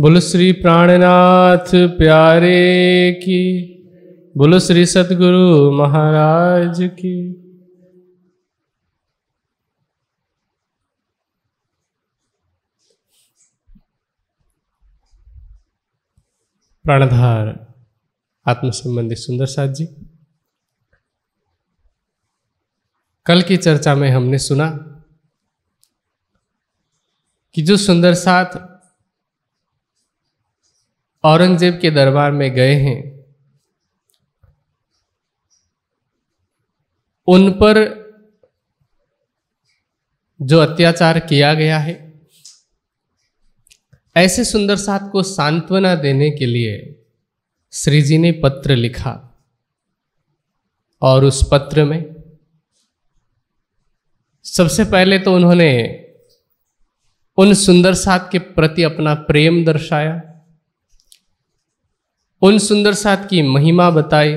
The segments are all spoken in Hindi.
बोलो श्री प्राणनाथ प्यारे की बोलो श्री सतगुरु महाराज की प्राणधार आत्म संबंधी सुंदर साथ जी कल की चर्चा में हमने सुना कि जो सुंदर साथ औरंगजेब के दरबार में गए हैं उन पर जो अत्याचार किया गया है ऐसे सुंदर साथ को सांत्वना देने के लिए श्री जी ने पत्र लिखा और उस पत्र में सबसे पहले तो उन्होंने उन सुंदर साथ के प्रति अपना प्रेम दर्शाया उन सुंदर साथ की महिमा बताई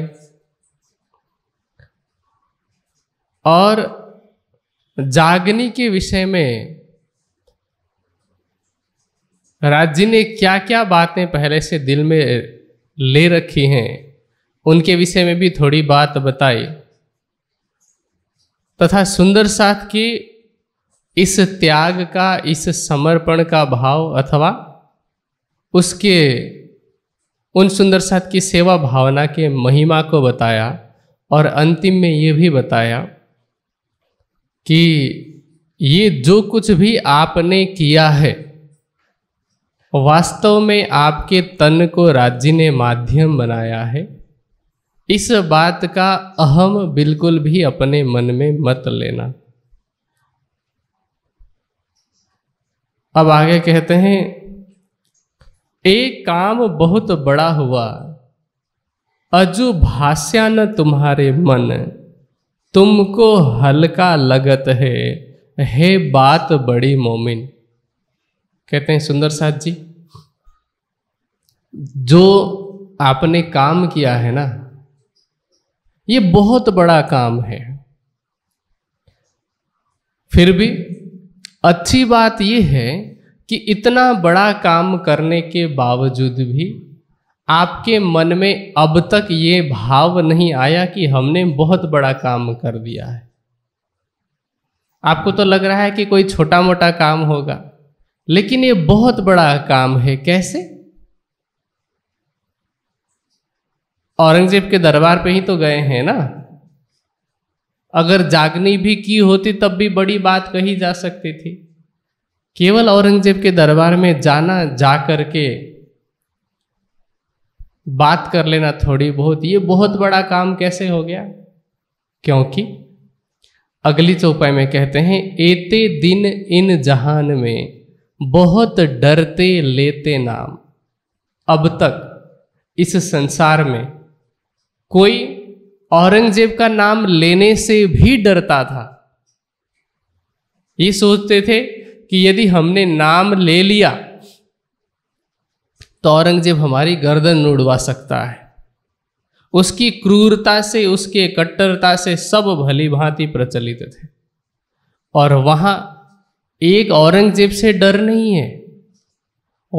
और जागनी के विषय में राज्य ने क्या क्या बातें पहले से दिल में ले रखी हैं उनके विषय में भी थोड़ी बात बताई तथा सुंदर साथ की इस त्याग का इस समर्पण का भाव अथवा उसके उन सुंदर साथ की सेवा भावना के महिमा को बताया और अंतिम में ये भी बताया कि ये जो कुछ भी आपने किया है वास्तव में आपके तन को राज्य ने माध्यम बनाया है इस बात का अहम बिल्कुल भी अपने मन में मत लेना अब आगे कहते हैं एक काम बहुत बड़ा हुआ अजु भाष्या न तुम्हारे मन तुमको हल्का लगत है हे बात बड़ी मोमिन कहते हैं सुंदर साहद जी जो आपने काम किया है ना ये बहुत बड़ा काम है फिर भी अच्छी बात यह है कि इतना बड़ा काम करने के बावजूद भी आपके मन में अब तक ये भाव नहीं आया कि हमने बहुत बड़ा काम कर दिया है आपको तो लग रहा है कि कोई छोटा मोटा काम होगा लेकिन ये बहुत बड़ा काम है कैसे औरंगजेब के दरबार पे ही तो गए हैं ना अगर जागनी भी की होती तब भी बड़ी बात कही जा सकती थी केवल औरंगजेब के दरबार में जाना जा करके बात कर लेना थोड़ी बहुत ये बहुत बड़ा काम कैसे हो गया क्योंकि अगली चौपाई में कहते हैं एते दिन इन जहान में बहुत डरते लेते नाम अब तक इस संसार में कोई औरंगजेब का नाम लेने से भी डरता था ये सोचते थे कि यदि हमने नाम ले लिया तो औरंगजेब हमारी गर्दन उड़वा सकता है उसकी क्रूरता से उसके कट्टरता से सब भली भांति प्रचलित थे और वहां एक औरंगजेब से डर नहीं है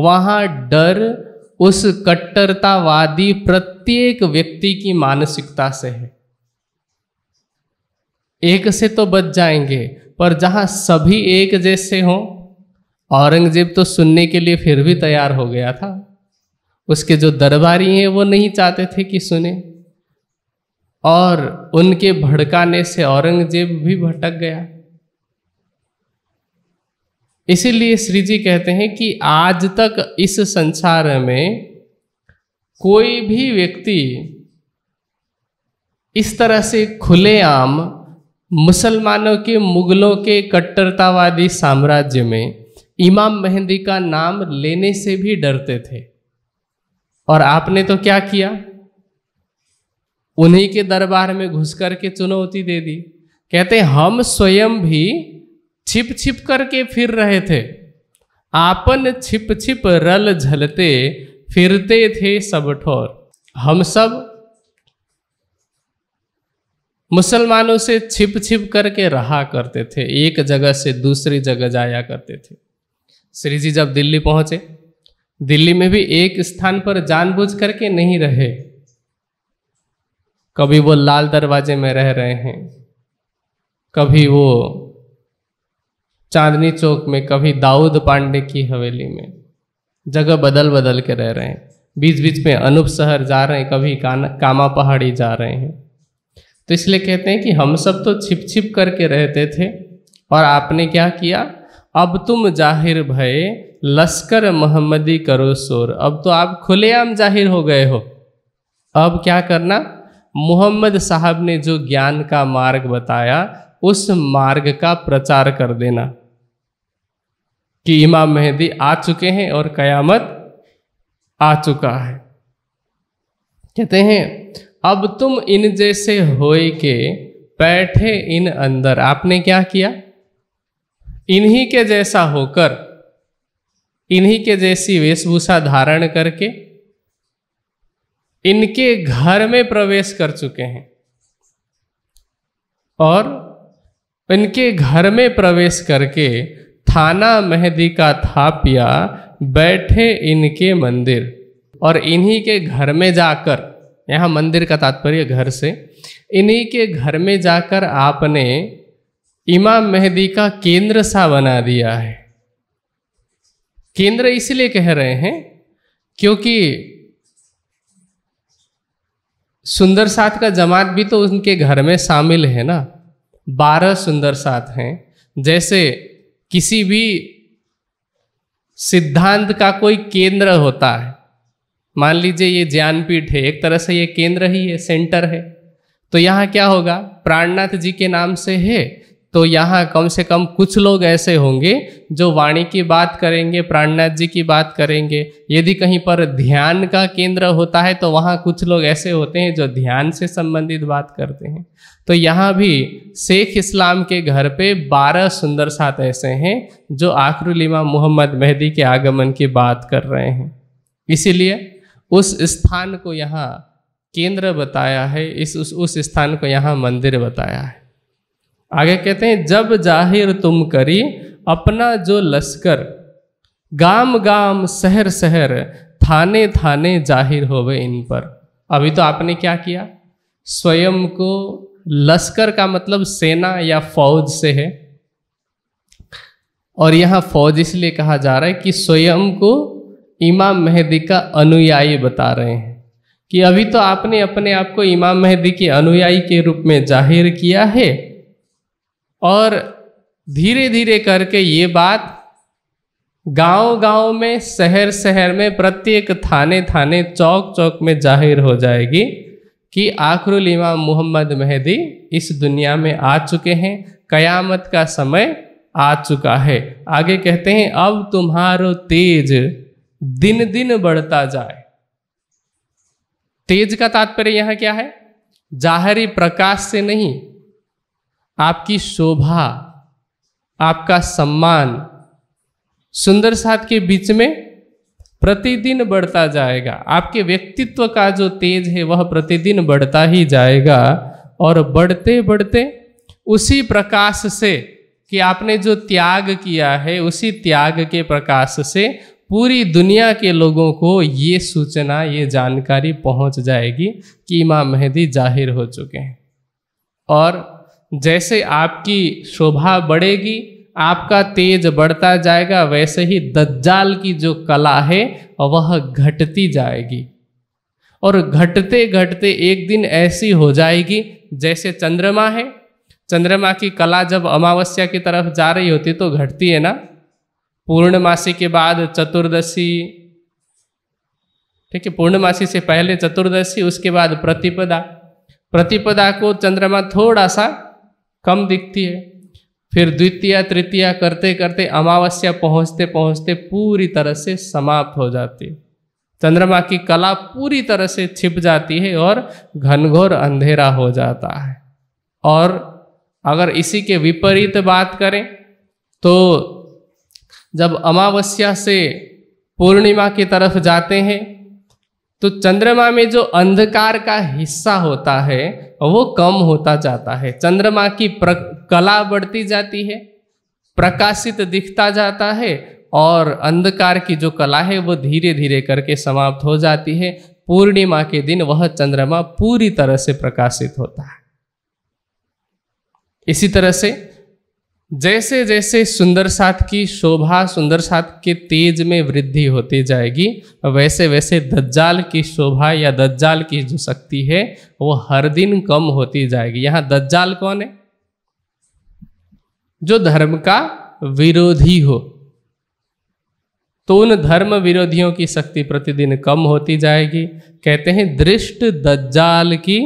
वहां डर उस कट्टरतावादी प्रत्येक व्यक्ति की मानसिकता से है एक से तो बच जाएंगे पर जहां सभी एक जैसे हो औरंगजेब तो सुनने के लिए फिर भी तैयार हो गया था उसके जो दरबारी हैं वो नहीं चाहते थे कि सुने और उनके भड़काने से औरंगजेब भी भटक गया इसीलिए श्री जी कहते हैं कि आज तक इस संसार में कोई भी व्यक्ति इस तरह से खुलेआम मुसलमानों के मुगलों के कट्टरतावादी साम्राज्य में इमाम मेहंदी का नाम लेने से भी डरते थे और आपने तो क्या किया उन्हीं के दरबार में घुस करके चुनौती दे दी कहते हम स्वयं भी छिप छिप करके फिर रहे थे आपन छिप छिप रल झलते फिरते थे सब ठोर हम सब मुसलमानों से छिप छिप करके रहा करते थे एक जगह से दूसरी जगह जाया करते थे श्री जी जब दिल्ली पहुंचे दिल्ली में भी एक स्थान पर जानबूझ करके नहीं रहे कभी वो लाल दरवाजे में रह रहे हैं कभी वो चांदनी चौक में कभी दाऊद पांडे की हवेली में जगह बदल बदल के रह रहे हैं बीच बीच में अनूप शहर जा रहे हैं कभी काना कामा पहाड़ी जा रहे हैं तो इसलिए कहते हैं कि हम सब तो छिप छिप करके रहते थे और आपने क्या किया अब तुम जाहिर भय लश्कर मोहम्मदी करो शोर अब तो आप खुलेआम जाहिर हो गए हो अब क्या करना मोहम्मद साहब ने जो ज्ञान का मार्ग बताया उस मार्ग का प्रचार कर देना कि इमाम मेहदी आ चुके हैं और कयामत आ चुका है कहते हैं अब तुम इन जैसे होए के बैठे इन अंदर आपने क्या किया इन्हीं के जैसा होकर इन्हीं के जैसी वेशभूषा धारण करके इनके घर में प्रवेश कर चुके हैं और इनके घर में प्रवेश करके थाना मेहदी का थापिया बैठे इनके मंदिर और इन्हीं के घर में जाकर यहाँ मंदिर का तात्पर्य घर से इन्हीं के घर में जाकर आपने इमाम मेहदी का केंद्र सा बना दिया है केंद्र इसलिए कह रहे हैं क्योंकि सुंदर साथ का जमात भी तो उनके घर में शामिल है ना बारह सुंदर साथ हैं जैसे किसी भी सिद्धांत का कोई केंद्र होता है मान लीजिए ये ज्ञानपीठ है एक तरह से ये केंद्र ही है सेंटर है तो यहाँ क्या होगा प्राणनाथ जी के नाम से है तो यहाँ कम से कम कुछ लोग ऐसे होंगे जो वाणी की बात करेंगे प्राणनाथ जी की बात करेंगे यदि कहीं पर ध्यान का केंद्र होता है तो वहाँ कुछ लोग ऐसे होते हैं जो ध्यान से संबंधित बात करते हैं तो यहाँ भी शेख इस्लाम के घर पे बारह सुंदर साथ ऐसे हैं जो आखरुलिमा मोहम्मद मेहदी के आगमन की बात कर रहे हैं इसीलिए उस स्थान को यहाँ केंद्र बताया है इस उस, उस स्थान को यहाँ मंदिर बताया है आगे कहते हैं जब जाहिर तुम करी अपना जो लश्कर गाम गाम शहर शहर थाने थाने जाहिर हो गए इन पर अभी तो आपने क्या किया स्वयं को लश्कर का मतलब सेना या फौज से है और यहाँ फौज इसलिए कहा जा रहा है कि स्वयं को इमाम मेहदी का अनुयायी बता रहे हैं कि अभी तो आपने अपने आप को इमाम मेहदी के अनुयायी के रूप में जाहिर किया है और धीरे धीरे करके ये बात गांव गांव में शहर शहर में प्रत्येक थाने थाने चौक चौक में जाहिर हो जाएगी कि आखरुल इमाम मोहम्मद मेहदी इस दुनिया में आ चुके हैं कयामत का समय आ चुका है आगे कहते हैं अब तुम्हारो तेज दिन दिन बढ़ता जाए तेज का तात्पर्य यहां क्या है जाहरी प्रकाश से नहीं आपकी शोभा आपका सम्मान सुंदर साथ के बीच में प्रतिदिन बढ़ता जाएगा आपके व्यक्तित्व का जो तेज है वह प्रतिदिन बढ़ता ही जाएगा और बढ़ते बढ़ते उसी प्रकाश से कि आपने जो त्याग किया है उसी त्याग के प्रकाश से पूरी दुनिया के लोगों को ये सूचना ये जानकारी पहुंच जाएगी कि इमाम मेहदी जाहिर हो चुके हैं और जैसे आपकी शोभा बढ़ेगी आपका तेज बढ़ता जाएगा वैसे ही दज्जाल की जो कला है वह घटती जाएगी और घटते घटते एक दिन ऐसी हो जाएगी जैसे चंद्रमा है चंद्रमा की कला जब अमावस्या की तरफ जा रही होती तो घटती है ना पूर्णमासी के बाद चतुर्दशी ठीक है पूर्णमासी से पहले चतुर्दशी उसके बाद प्रतिपदा प्रतिपदा को चंद्रमा थोड़ा सा कम दिखती है फिर द्वितीय तृतीया करते करते अमावस्या पहुंचते पहुंचते पूरी तरह से समाप्त हो जाती है चंद्रमा की कला पूरी तरह से छिप जाती है और घनघोर अंधेरा हो जाता है और अगर इसी के विपरीत बात करें तो जब अमावस्या से पूर्णिमा की तरफ जाते हैं तो चंद्रमा में जो अंधकार का हिस्सा होता है वो कम होता जाता है चंद्रमा की कला बढ़ती जाती है प्रकाशित दिखता जाता है और अंधकार की जो कला है वो धीरे धीरे करके समाप्त हो जाती है पूर्णिमा के दिन वह चंद्रमा पूरी तरह से प्रकाशित होता है इसी तरह से जैसे जैसे सुंदर साथ की शोभा सुंदर साथ के तेज में वृद्धि होती जाएगी वैसे वैसे दज्जाल की शोभा या दज्जाल की जो शक्ति है वो हर दिन कम होती जाएगी यहाँ दज्जाल कौन है जो धर्म का विरोधी हो तो उन धर्म विरोधियों की शक्ति प्रतिदिन कम होती जाएगी कहते हैं दृष्ट दज्जाल की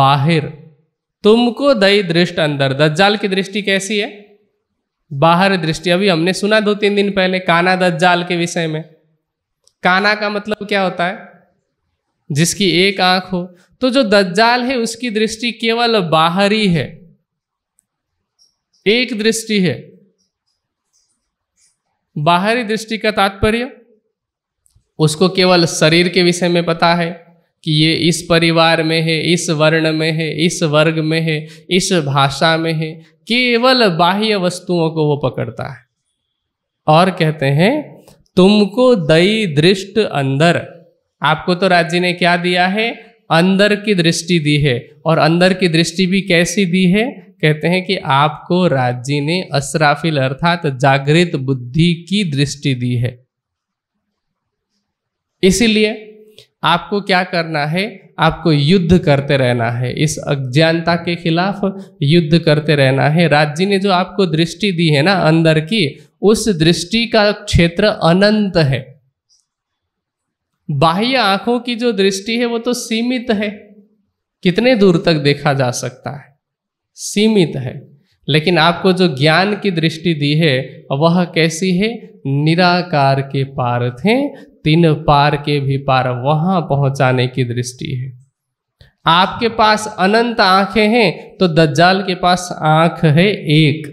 बाहिर तुमको दई दृष्ट अंदर दज्जाल की दृष्टि कैसी है बाहर दृष्टि अभी हमने सुना दो तीन दिन पहले काना दज्जाल के विषय में काना का मतलब क्या होता है जिसकी एक आंख हो तो जो दज्जाल है उसकी दृष्टि केवल बाहरी है एक दृष्टि है बाहरी दृष्टि का तात्पर्य उसको केवल शरीर के विषय में पता है कि ये इस परिवार में है इस वर्ण में है इस वर्ग में है इस भाषा में है केवल बाह्य वस्तुओं को वो पकड़ता है और कहते हैं तुमको दई दृष्ट अंदर आपको तो राज्य ने क्या दिया है अंदर की दृष्टि दी है और अंदर की दृष्टि भी कैसी दी है कहते हैं कि आपको राज्य ने असराफिल अर्थात जागृत बुद्धि की दृष्टि दी है इसीलिए आपको क्या करना है आपको युद्ध करते रहना है इस अज्ञानता के खिलाफ युद्ध करते रहना है राज्य ने जो आपको दृष्टि दी है ना अंदर की उस दृष्टि का क्षेत्र अनंत है बाह्य आंखों की जो दृष्टि है वो तो सीमित है कितने दूर तक देखा जा सकता है सीमित है लेकिन आपको जो ज्ञान की दृष्टि दी है वह कैसी है निराकार के पार थे तीन पार के भी पार वहां पहुंचाने की दृष्टि है आपके पास अनंत आंखें हैं तो दज्जाल के पास आंख है एक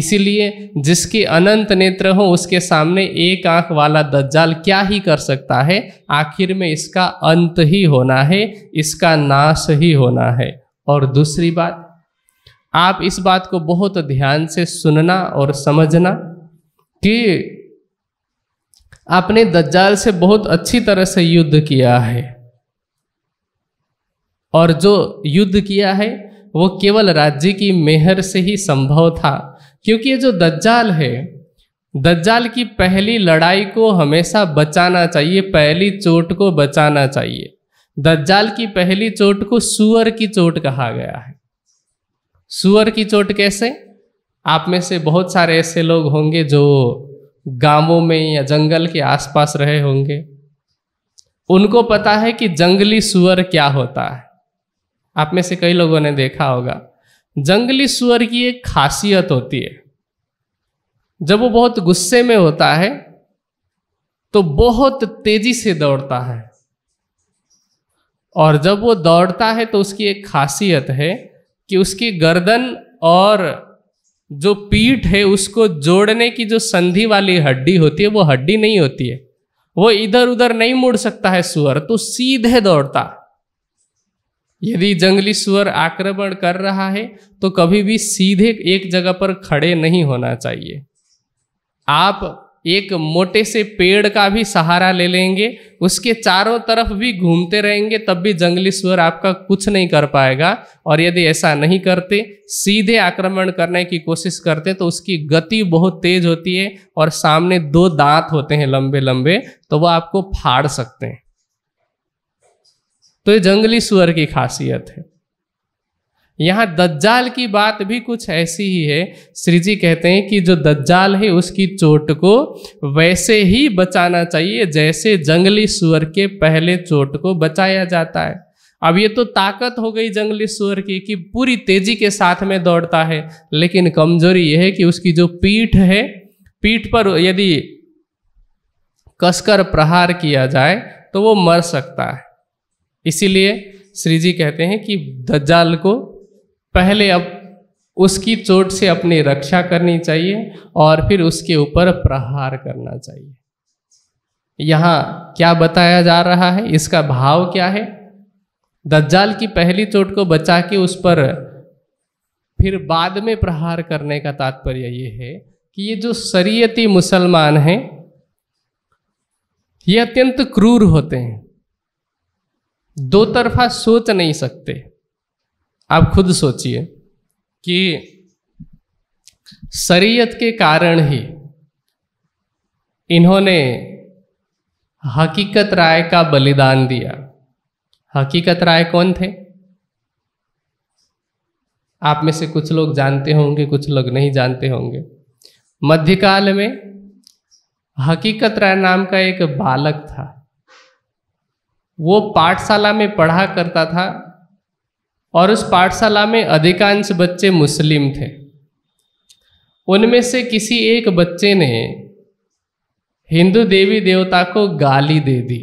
इसीलिए जिसकी अनंत नेत्र हो उसके सामने एक आंख वाला दज्जाल क्या ही कर सकता है आखिर में इसका अंत ही होना है इसका नाश ही होना है और दूसरी बात आप इस बात को बहुत ध्यान से सुनना और समझना कि आपने दज्जाल से बहुत अच्छी तरह से युद्ध किया है और जो युद्ध किया है वो केवल राज्य की मेहर से ही संभव था क्योंकि ये जो दज्जाल है दज्जाल की पहली लड़ाई को हमेशा बचाना चाहिए पहली चोट को बचाना चाहिए दज्जाल की पहली चोट को सुअर की चोट कहा गया है सुअर की चोट कैसे आप में से बहुत सारे ऐसे लोग होंगे जो गांवों में या जंगल के आसपास रहे होंगे उनको पता है कि जंगली सुअर क्या होता है आप में से कई लोगों ने देखा होगा जंगली सुअर की एक खासियत होती है जब वो बहुत गुस्से में होता है तो बहुत तेजी से दौड़ता है और जब वो दौड़ता है तो उसकी एक खासियत है कि उसकी गर्दन और जो पीठ है उसको जोड़ने की जो संधि वाली हड्डी होती है वो हड्डी नहीं होती है वो इधर उधर नहीं मुड़ सकता है सुअर तो सीधे दौड़ता यदि जंगली सुअर आक्रमण कर रहा है तो कभी भी सीधे एक जगह पर खड़े नहीं होना चाहिए आप एक मोटे से पेड़ का भी सहारा ले लेंगे उसके चारों तरफ भी घूमते रहेंगे तब भी जंगली सुअर आपका कुछ नहीं कर पाएगा और यदि ऐसा नहीं करते सीधे आक्रमण करने की कोशिश करते तो उसकी गति बहुत तेज होती है और सामने दो दांत होते हैं लंबे लंबे तो वह आपको फाड़ सकते हैं तो ये जंगली सुअर की खासियत है यहाँ दज्जाल की बात भी कुछ ऐसी ही है श्री जी कहते हैं कि जो दज्जाल है उसकी चोट को वैसे ही बचाना चाहिए जैसे जंगली सुअर के पहले चोट को बचाया जाता है अब ये तो ताकत हो गई जंगली सुअर की कि पूरी तेजी के साथ में दौड़ता है लेकिन कमजोरी यह है कि उसकी जो पीठ है पीठ पर यदि कसकर प्रहार किया जाए तो वो मर सकता है इसीलिए श्री जी कहते हैं कि दज्जाल को पहले अब उसकी चोट से अपनी रक्षा करनी चाहिए और फिर उसके ऊपर प्रहार करना चाहिए यहाँ क्या बताया जा रहा है इसका भाव क्या है दज्जाल की पहली चोट को बचा के उस पर फिर बाद में प्रहार करने का तात्पर्य ये है कि ये जो शरीयती मुसलमान हैं ये अत्यंत क्रूर होते हैं दो तरफा सोच नहीं सकते आप खुद सोचिए कि शरीयत के कारण ही इन्होंने हकीकत राय का बलिदान दिया हकीकत राय कौन थे आप में से कुछ लोग जानते होंगे कुछ लोग नहीं जानते होंगे मध्यकाल में हकीकत राय नाम का एक बालक था वो पाठशाला में पढ़ा करता था और उस पाठशाला में अधिकांश बच्चे मुस्लिम थे उनमें से किसी एक बच्चे ने हिंदू देवी देवता को गाली दे दी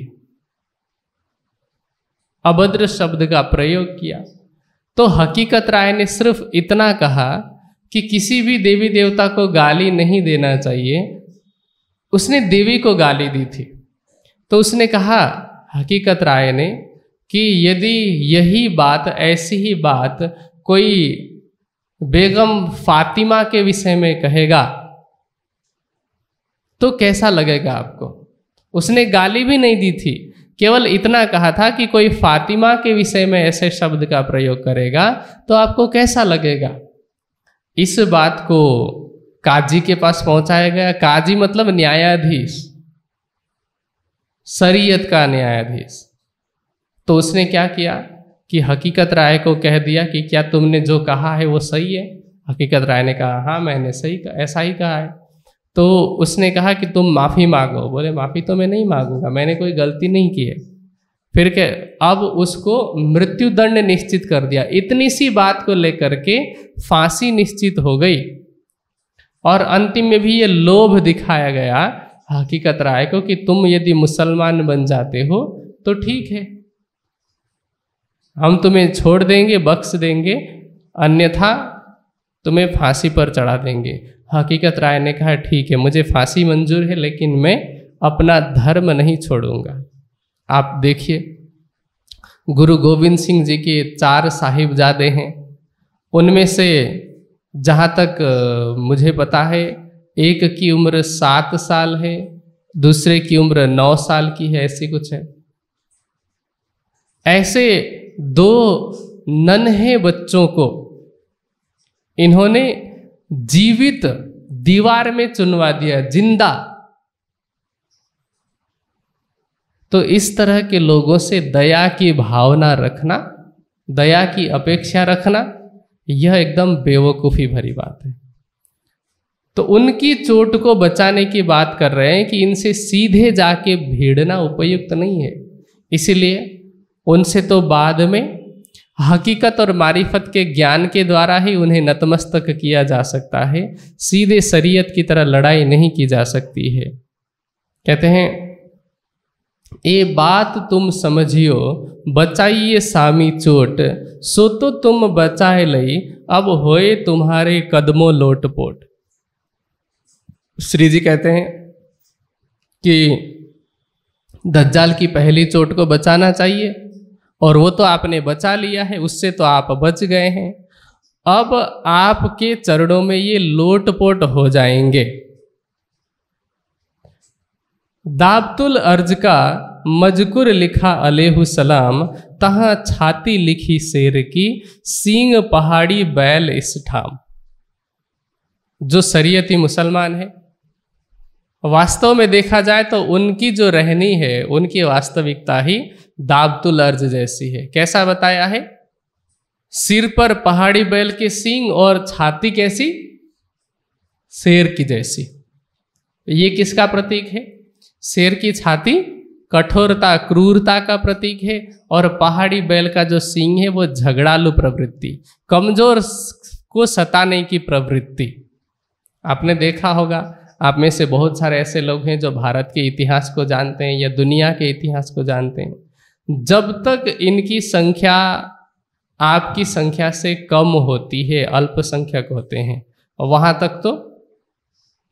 अभद्र शब्द का प्रयोग किया तो हकीकत राय ने सिर्फ इतना कहा कि किसी भी देवी देवता को गाली नहीं देना चाहिए उसने देवी को गाली दी थी तो उसने कहा हकीकत राय ने कि यदि यही बात ऐसी ही बात कोई बेगम फातिमा के विषय में कहेगा तो कैसा लगेगा आपको उसने गाली भी नहीं दी थी केवल इतना कहा था कि कोई फातिमा के विषय में ऐसे शब्द का प्रयोग करेगा तो आपको कैसा लगेगा इस बात को काजी के पास पहुंचाया गया काजी मतलब न्यायाधीश शरीयत का न्यायाधीश तो उसने क्या किया कि हकीकत राय को कह दिया कि क्या तुमने जो कहा है वो सही है हकीकत राय ने कहा हाँ मैंने सही कहा ऐसा ही कहा है तो उसने कहा कि तुम माफ़ी मांगो बोले माफ़ी तो मैं नहीं मांगूंगा मैंने कोई गलती नहीं की है फिर के अब उसको मृत्युदंड निश्चित कर दिया इतनी सी बात को लेकर के फांसी निश्चित हो गई और अंतिम में भी ये लोभ दिखाया गया हकीकत राय को कि तुम यदि मुसलमान बन जाते हो तो ठीक है हम तुम्हें छोड़ देंगे बख्श देंगे अन्यथा तुम्हें फांसी पर चढ़ा देंगे हकीकत राय ने कहा ठीक है मुझे फांसी मंजूर है लेकिन मैं अपना धर्म नहीं छोड़ूंगा आप देखिए गुरु गोविंद सिंह जी के चार साहिबजादे हैं उनमें से जहाँ तक मुझे पता है एक की उम्र सात साल है दूसरे की उम्र नौ साल की है ऐसी कुछ है ऐसे दो नन्हे बच्चों को इन्होंने जीवित दीवार में चुनवा दिया जिंदा तो इस तरह के लोगों से दया की भावना रखना दया की अपेक्षा रखना यह एकदम बेवकूफ़ी भरी बात है तो उनकी चोट को बचाने की बात कर रहे हैं कि इनसे सीधे जाके भीड़ना उपयुक्त नहीं है इसीलिए उनसे तो बाद में हकीकत और मारिफत के ज्ञान के द्वारा ही उन्हें नतमस्तक किया जा सकता है सीधे शरीयत की तरह लड़ाई नहीं की जा सकती है कहते हैं ये बात तुम समझियो बचाइए सामी चोट सो तो तुम बचाए लई अब होए तुम्हारे कदमों लोटपोट श्री जी कहते हैं कि दज्जाल की पहली चोट को बचाना चाहिए और वो तो आपने बचा लिया है उससे तो आप बच गए हैं अब आपके चरणों में ये लोटपोट हो जाएंगे दाबतुल अर्ज का मजकुर लिखा सलाम तहा छाती लिखी शेर की सींग पहाड़ी बैल इस ठाम जो शरीयती मुसलमान है वास्तव में देखा जाए तो उनकी जो रहनी है उनकी वास्तविकता ही दाबतुल तो अर्ज जैसी है कैसा बताया है सिर पर पहाड़ी बैल के सींग और छाती कैसी शेर की जैसी ये किसका प्रतीक है शेर की छाती कठोरता क्रूरता का प्रतीक है और पहाड़ी बैल का जो सींग है वो झगड़ालू प्रवृत्ति कमजोर को सताने की प्रवृत्ति आपने देखा होगा आप में से बहुत सारे ऐसे लोग हैं जो भारत के इतिहास को जानते हैं या दुनिया के इतिहास को जानते हैं जब तक इनकी संख्या आपकी संख्या से कम होती है अल्पसंख्यक होते हैं और वहाँ तक तो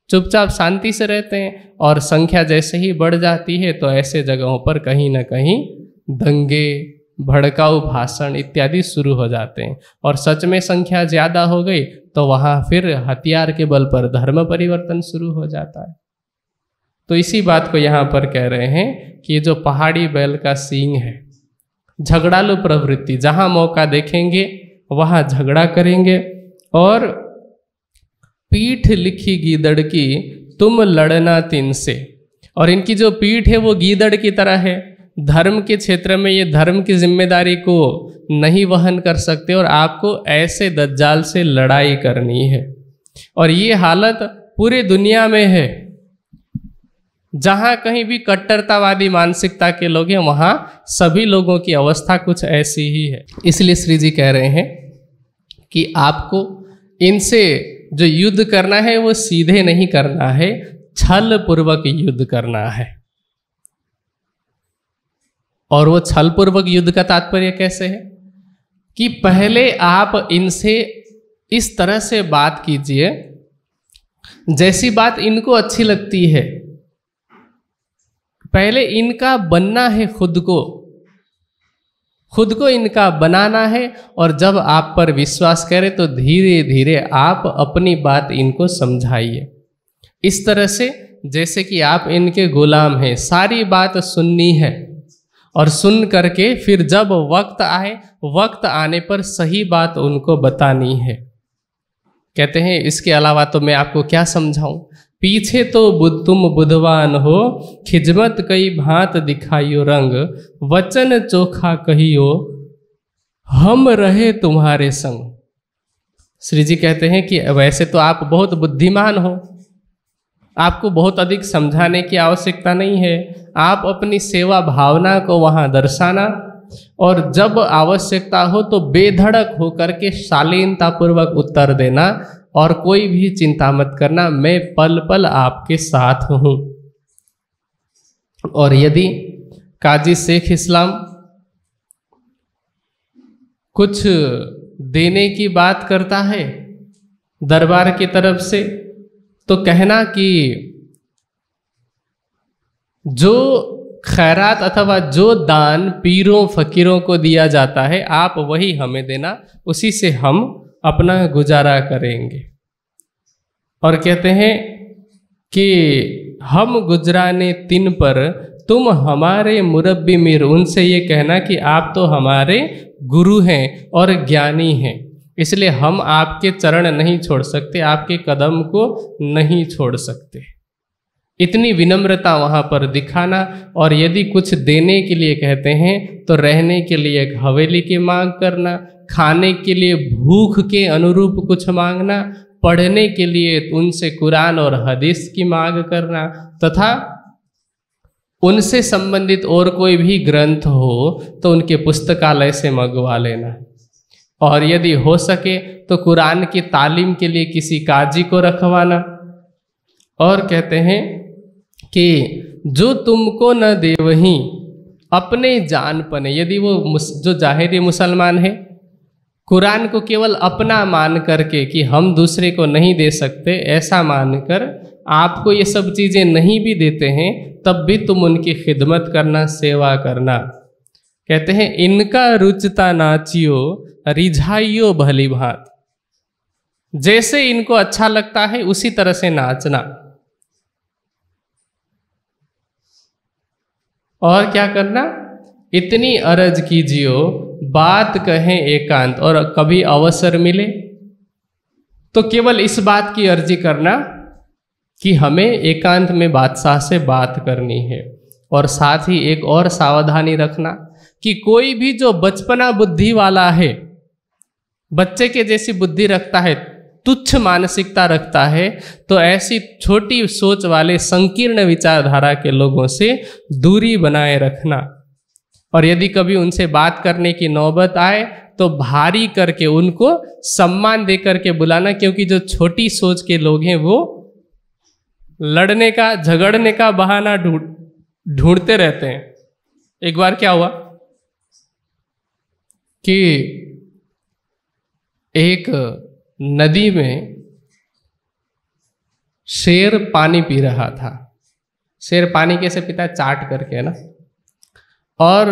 चुपचाप शांति से रहते हैं और संख्या जैसे ही बढ़ जाती है तो ऐसे जगहों पर कहीं ना कहीं दंगे भड़काऊ भाषण इत्यादि शुरू हो जाते हैं और सच में संख्या ज़्यादा हो गई तो वहाँ फिर हथियार के बल पर धर्म परिवर्तन शुरू हो जाता है तो इसी बात को यहाँ पर कह रहे हैं कि ये जो पहाड़ी बैल का सींग है झगड़ालू प्रवृत्ति जहाँ मौका देखेंगे वहाँ झगड़ा करेंगे और पीठ लिखी गीदड़ की तुम लड़ना तीन से और इनकी जो पीठ है वो गीदड़ की तरह है धर्म के क्षेत्र में ये धर्म की जिम्मेदारी को नहीं वहन कर सकते और आपको ऐसे दज्जाल से लड़ाई करनी है और ये हालत पूरे दुनिया में है जहाँ कहीं भी कट्टरतावादी मानसिकता के लोग हैं वहाँ सभी लोगों की अवस्था कुछ ऐसी ही है इसलिए श्री जी कह रहे हैं कि आपको इनसे जो युद्ध करना है वो सीधे नहीं करना है छल पूर्वक युद्ध करना है और वो छल पूर्वक युद्ध का तात्पर्य कैसे है कि पहले आप इनसे इस तरह से बात कीजिए जैसी बात इनको अच्छी लगती है पहले इनका बनना है खुद को खुद को इनका बनाना है और जब आप पर विश्वास करें तो धीरे धीरे आप अपनी बात इनको समझाइए इस तरह से जैसे कि आप इनके गुलाम हैं सारी बात सुननी है और सुन करके फिर जब वक्त आए वक्त आने पर सही बात उनको बतानी है कहते हैं इसके अलावा तो मैं आपको क्या समझाऊं पीछे तो बुद्ध तुम बुधवान हो खिजमत कई भांत दिखाइयो रंग वचन चोखा कहियो हम रहे तुम्हारे संग श्री जी कहते हैं कि वैसे तो आप बहुत बुद्धिमान हो आपको बहुत अधिक समझाने की आवश्यकता नहीं है आप अपनी सेवा भावना को वहाँ दर्शाना और जब आवश्यकता हो तो बेधड़क होकर के शालीनतापूर्वक उत्तर देना और कोई भी चिंता मत करना मैं पल पल आपके साथ हूँ और यदि काजी शेख इस्लाम कुछ देने की बात करता है दरबार की तरफ से तो कहना कि जो खैरात अथवा जो दान पीरों फकीरों को दिया जाता है आप वही हमें देना उसी से हम अपना गुजारा करेंगे और कहते हैं कि हम गुजराने तिन पर तुम हमारे मुरब्बी मीर उनसे ये कहना कि आप तो हमारे गुरु हैं और ज्ञानी हैं इसलिए हम आपके चरण नहीं छोड़ सकते आपके कदम को नहीं छोड़ सकते इतनी विनम्रता वहाँ पर दिखाना और यदि कुछ देने के लिए कहते हैं तो रहने के लिए एक हवेली की मांग करना खाने के लिए भूख के अनुरूप कुछ मांगना पढ़ने के लिए उनसे कुरान और हदीस की मांग करना तथा उनसे संबंधित और कोई भी ग्रंथ हो तो उनके पुस्तकालय से मंगवा लेना और यदि हो सके तो कुरान की तालीम के लिए किसी काजी को रखवाना और कहते हैं कि जो तुमको न दे वहीं अपने जान पने यदि वो जो जाहिर मुसलमान है कुरान को केवल अपना मान करके कि हम दूसरे को नहीं दे सकते ऐसा मानकर आपको ये सब चीज़ें नहीं भी देते हैं तब भी तुम उनकी खिदमत करना सेवा करना कहते हैं इनका रुचता नाचियो रिझाइयो भली भात जैसे इनको अच्छा लगता है उसी तरह से नाचना और क्या करना इतनी अरज कीजियो बात कहें एकांत और कभी अवसर मिले तो केवल इस बात की अर्जी करना कि हमें एकांत में बादशाह से बात करनी है और साथ ही एक और सावधानी रखना कि कोई भी जो बचपना बुद्धि वाला है बच्चे के जैसी बुद्धि रखता है तुच्छ मानसिकता रखता है तो ऐसी छोटी सोच वाले संकीर्ण विचारधारा के लोगों से दूरी बनाए रखना और यदि कभी उनसे बात करने की नौबत आए तो भारी करके उनको सम्मान दे करके बुलाना क्योंकि जो छोटी सोच के लोग हैं वो लड़ने का झगड़ने का बहाना ढूंढ ढूंढते रहते हैं एक बार क्या हुआ कि एक नदी में शेर पानी पी रहा था शेर पानी कैसे पीता चाट करके है ना और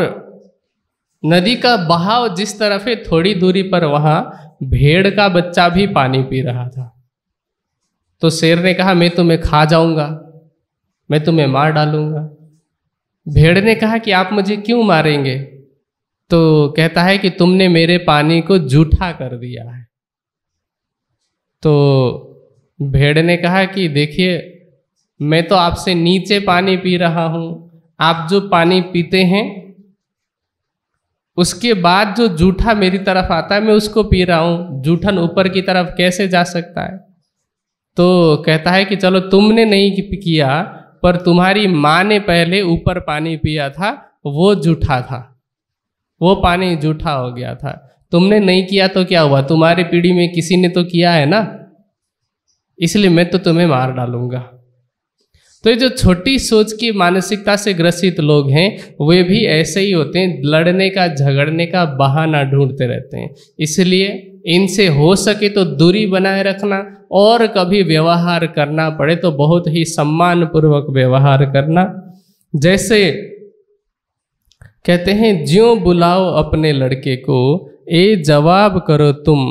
नदी का बहाव जिस तरफ है थोड़ी दूरी पर वहां भेड़ का बच्चा भी पानी पी रहा था तो शेर ने कहा मैं तुम्हें खा जाऊंगा मैं तुम्हें मार डालूंगा भेड़ ने कहा कि आप मुझे क्यों मारेंगे तो कहता है कि तुमने मेरे पानी को जूठा कर दिया है तो भेड़ ने कहा कि देखिए मैं तो आपसे नीचे पानी पी रहा हूँ आप जो पानी पीते हैं उसके बाद जो जूठा मेरी तरफ आता है मैं उसको पी रहा हूँ जूठन ऊपर की तरफ कैसे जा सकता है तो कहता है कि चलो तुमने नहीं किया पर तुम्हारी माँ ने पहले ऊपर पानी पिया था वो जूठा था वो पानी जूठा हो गया था तुमने नहीं किया तो क्या हुआ तुम्हारी पीढ़ी में किसी ने तो किया है ना इसलिए मैं तो तुम्हें मार डालूंगा तो ये जो छोटी सोच की मानसिकता से ग्रसित लोग हैं वे भी ऐसे ही होते हैं लड़ने का झगड़ने का बहाना ढूंढते रहते हैं इसलिए इनसे हो सके तो दूरी बनाए रखना और कभी व्यवहार करना पड़े तो बहुत ही सम्मानपूर्वक व्यवहार करना जैसे कहते हैं ज्यो बुलाओ अपने लड़के को ए जवाब करो तुम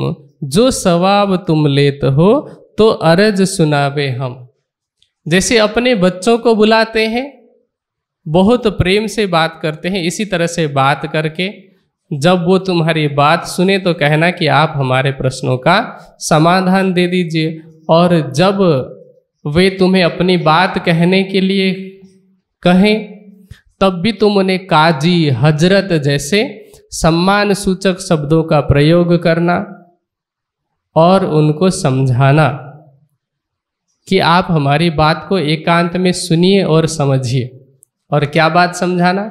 जो सवाब तुम लेते हो तो अरज सुनावे हम जैसे अपने बच्चों को बुलाते हैं बहुत प्रेम से बात करते हैं इसी तरह से बात करके जब वो तुम्हारी बात सुने तो कहना कि आप हमारे प्रश्नों का समाधान दे दीजिए और जब वे तुम्हें अपनी बात कहने के लिए कहें तब भी तुम उन्हें काजी हजरत जैसे सम्मान सूचक शब्दों का प्रयोग करना और उनको समझाना कि आप हमारी बात को एकांत में सुनिए और समझिए और क्या बात समझाना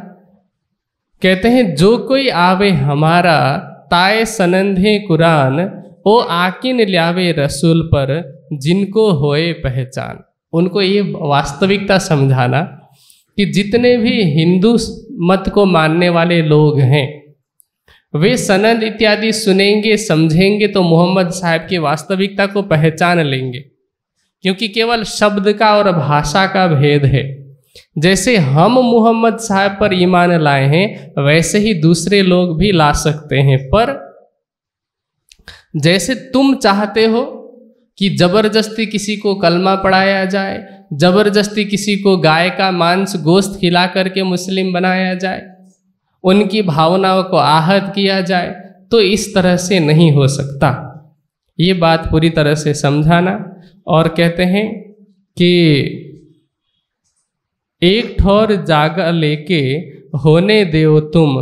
कहते हैं जो कोई आवे हमारा ताए सनंधे कुरान वो आकिन लियावे रसूल पर जिनको होए पहचान उनको ये वास्तविकता समझाना कि जितने भी हिंदू मत को मानने वाले लोग हैं वे सनंद इत्यादि सुनेंगे समझेंगे तो मोहम्मद साहब की वास्तविकता को पहचान लेंगे क्योंकि केवल शब्द का और भाषा का भेद है जैसे हम मुहम्मद साहब पर ईमान लाए हैं वैसे ही दूसरे लोग भी ला सकते हैं पर जैसे तुम चाहते हो कि जबरदस्ती किसी को कलमा पढ़ाया जाए जबरदस्ती किसी को गाय का मांस गोश्त खिला करके मुस्लिम बनाया जाए उनकी भावनाओं को आहत किया जाए तो इस तरह से नहीं हो सकता ये बात पूरी तरह से समझाना और कहते हैं कि एक ठोर जागा लेके होने देव तुम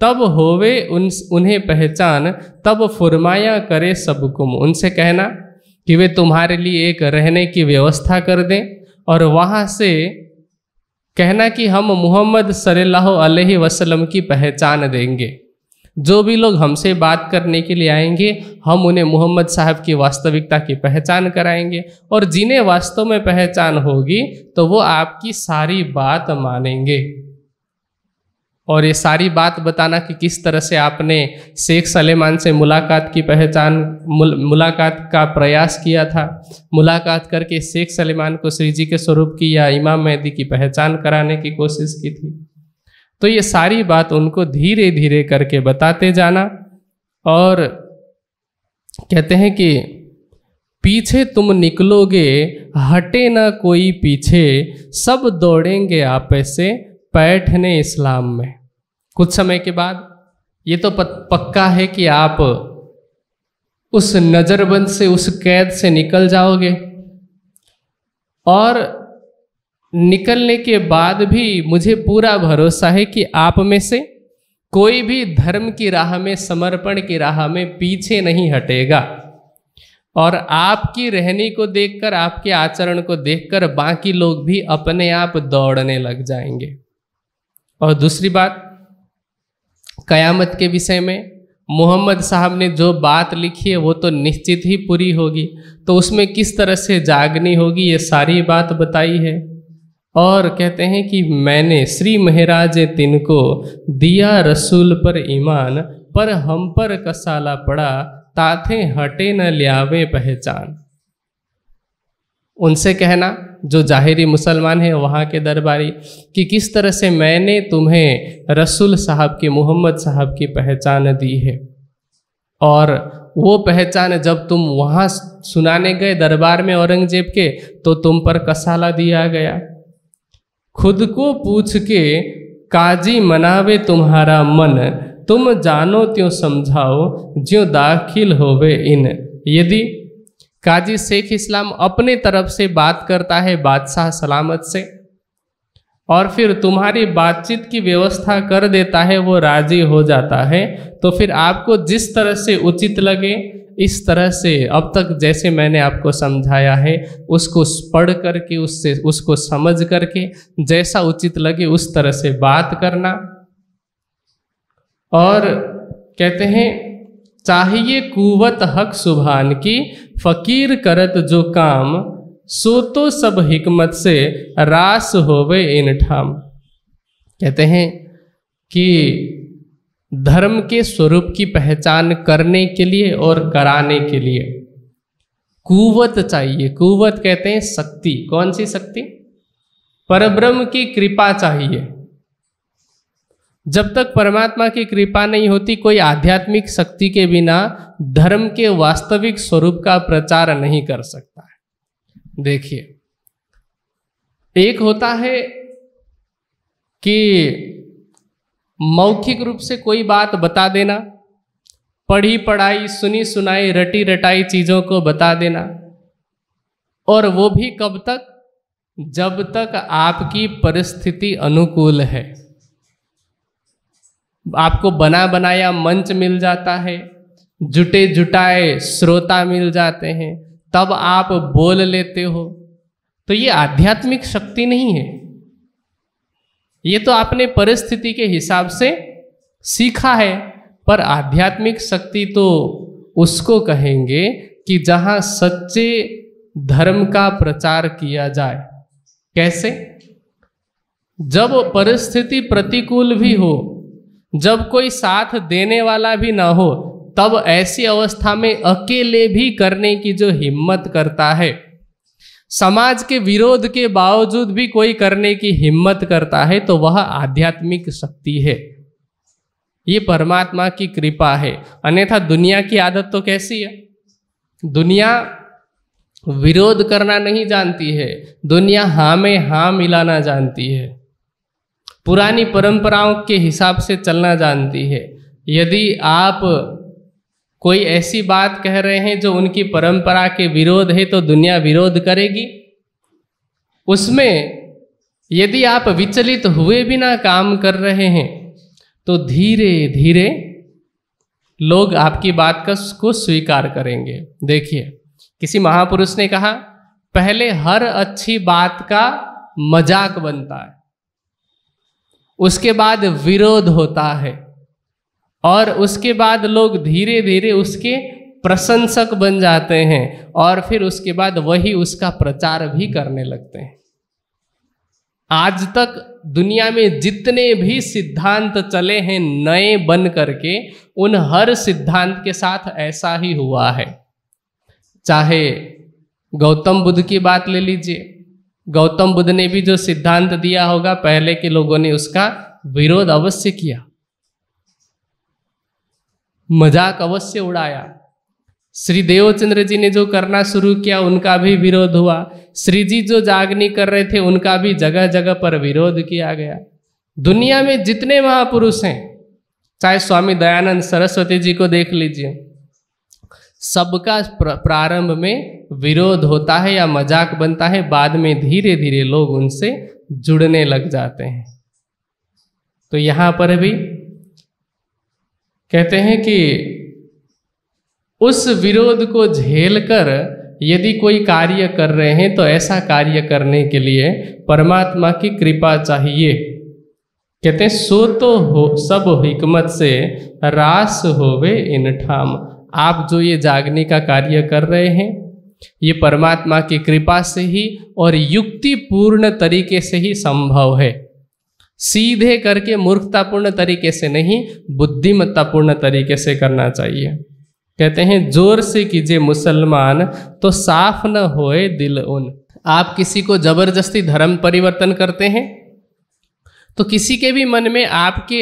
तब होवे उन उन्हें पहचान तब फुरमाया करे सबकुम उनसे कहना कि वे तुम्हारे लिए एक रहने की व्यवस्था कर दें और वहाँ से कहना कि हम मोहम्मद सल्लल्लाहु अलैहि वसल्लम की पहचान देंगे जो भी लोग हमसे बात करने के लिए आएंगे हम उन्हें मोहम्मद साहब की वास्तविकता की पहचान कराएंगे और जिन्हें वास्तव में पहचान होगी तो वो आपकी सारी बात मानेंगे और ये सारी बात बताना कि किस तरह से आपने शेख सलेमान से मुलाकात की पहचान मुल, मुलाकात का प्रयास किया था मुलाकात करके शेख सलेमान को श्री जी के स्वरूप की या इमाम मेहदी की पहचान कराने की कोशिश की थी तो ये सारी बात उनको धीरे धीरे करके बताते जाना और कहते हैं कि पीछे तुम निकलोगे हटे ना कोई पीछे सब दौड़ेंगे आप ऐसे बैठने इस्लाम में कुछ समय के बाद ये तो पक्का है कि आप उस नज़रबंद से उस कैद से निकल जाओगे और निकलने के बाद भी मुझे पूरा भरोसा है कि आप में से कोई भी धर्म की राह में समर्पण की राह में पीछे नहीं हटेगा और आपकी रहनी को देखकर आपके आचरण को देखकर बाकी लोग भी अपने आप दौड़ने लग जाएंगे और दूसरी बात कयामत के विषय में मोहम्मद साहब ने जो बात लिखी है वो तो निश्चित ही पूरी होगी तो उसमें किस तरह से जागनी होगी ये सारी बात बताई है और कहते हैं कि मैंने श्री महराज तिनको दिया रसूल पर ईमान पर हम पर कसाला पड़ा ताथे हटे न लियावे पहचान उनसे कहना जो जाहिरी मुसलमान है वहाँ के दरबारी कि किस तरह से मैंने तुम्हें रसूल साहब की मोहम्मद साहब की पहचान दी है और वो पहचान जब तुम वहाँ सुनाने गए दरबार में औरंगजेब के तो तुम पर कसाला दिया गया खुद को पूछ के काजी मनावे तुम्हारा मन तुम जानो त्यों समझाओ जो दाखिल होवे इन यदि काजी शेख इस्लाम अपने तरफ से बात करता है बादशाह सलामत से और फिर तुम्हारी बातचीत की व्यवस्था कर देता है वो राजी हो जाता है तो फिर आपको जिस तरह से उचित लगे इस तरह से अब तक जैसे मैंने आपको समझाया है उसको पढ़ करके उससे उसको समझ करके जैसा उचित लगे उस तरह से बात करना और कहते हैं चाहिए कुवत हक सुभान की फ़कीर करत जो काम सो तो सब हिकमत से रास होवे इन ठाम कहते हैं कि धर्म के स्वरूप की पहचान करने के लिए और कराने के लिए कुवत चाहिए कुवत कहते हैं शक्ति कौन सी शक्ति परब्रह्म की कृपा चाहिए जब तक परमात्मा की कृपा नहीं होती कोई आध्यात्मिक शक्ति के बिना धर्म के वास्तविक स्वरूप का प्रचार नहीं कर सकता देखिए एक होता है कि मौखिक रूप से कोई बात बता देना पढ़ी पढ़ाई सुनी सुनाई रटी रटाई चीज़ों को बता देना और वो भी कब तक जब तक आपकी परिस्थिति अनुकूल है आपको बना बनाया मंच मिल जाता है जुटे जुटाए श्रोता मिल जाते हैं तब आप बोल लेते हो तो ये आध्यात्मिक शक्ति नहीं है ये तो आपने परिस्थिति के हिसाब से सीखा है पर आध्यात्मिक शक्ति तो उसको कहेंगे कि जहां सच्चे धर्म का प्रचार किया जाए कैसे जब परिस्थिति प्रतिकूल भी हो जब कोई साथ देने वाला भी ना हो तब ऐसी अवस्था में अकेले भी करने की जो हिम्मत करता है समाज के विरोध के बावजूद भी कोई करने की हिम्मत करता है तो वह आध्यात्मिक शक्ति है ये परमात्मा की कृपा है अन्यथा दुनिया की आदत तो कैसी है दुनिया विरोध करना नहीं जानती है दुनिया हाँ में हाँ मिलाना जानती है पुरानी परंपराओं के हिसाब से चलना जानती है यदि आप कोई ऐसी बात कह रहे हैं जो उनकी परंपरा के विरोध है तो दुनिया विरोध करेगी उसमें यदि आप विचलित हुए बिना काम कर रहे हैं तो धीरे धीरे लोग आपकी बात का को स्वीकार करेंगे देखिए किसी महापुरुष ने कहा पहले हर अच्छी बात का मजाक बनता है उसके बाद विरोध होता है और उसके बाद लोग धीरे धीरे उसके प्रशंसक बन जाते हैं और फिर उसके बाद वही उसका प्रचार भी करने लगते हैं आज तक दुनिया में जितने भी सिद्धांत चले हैं नए बन करके उन हर सिद्धांत के साथ ऐसा ही हुआ है चाहे गौतम बुद्ध की बात ले लीजिए गौतम बुद्ध ने भी जो सिद्धांत दिया होगा पहले के लोगों ने उसका विरोध अवश्य किया मजाक अवश्य उड़ाया श्री देवचंद्र जी ने जो करना शुरू किया उनका भी विरोध हुआ श्री जी जो जागनी कर रहे थे उनका भी जगह जगह पर विरोध किया गया दुनिया में जितने महापुरुष हैं चाहे स्वामी दयानंद सरस्वती जी को देख लीजिए सबका प्रारंभ में विरोध होता है या मजाक बनता है बाद में धीरे धीरे लोग उनसे जुड़ने लग जाते हैं तो यहाँ पर भी कहते हैं कि उस विरोध को झेलकर यदि कोई कार्य कर रहे हैं तो ऐसा कार्य करने के लिए परमात्मा की कृपा चाहिए कहते हैं सो तो हो सब हिकमत से रास होवे इन ठाम आप जो ये जागने का कार्य कर रहे हैं ये परमात्मा की कृपा से ही और युक्तिपूर्ण तरीके से ही संभव है सीधे करके मूर्खतापूर्ण तरीके से नहीं बुद्धिमत्तापूर्ण तरीके से करना चाहिए कहते हैं जोर से कीजिए मुसलमान तो साफ न होए दिल उन आप किसी को जबरदस्ती धर्म परिवर्तन करते हैं तो किसी के भी मन में आपके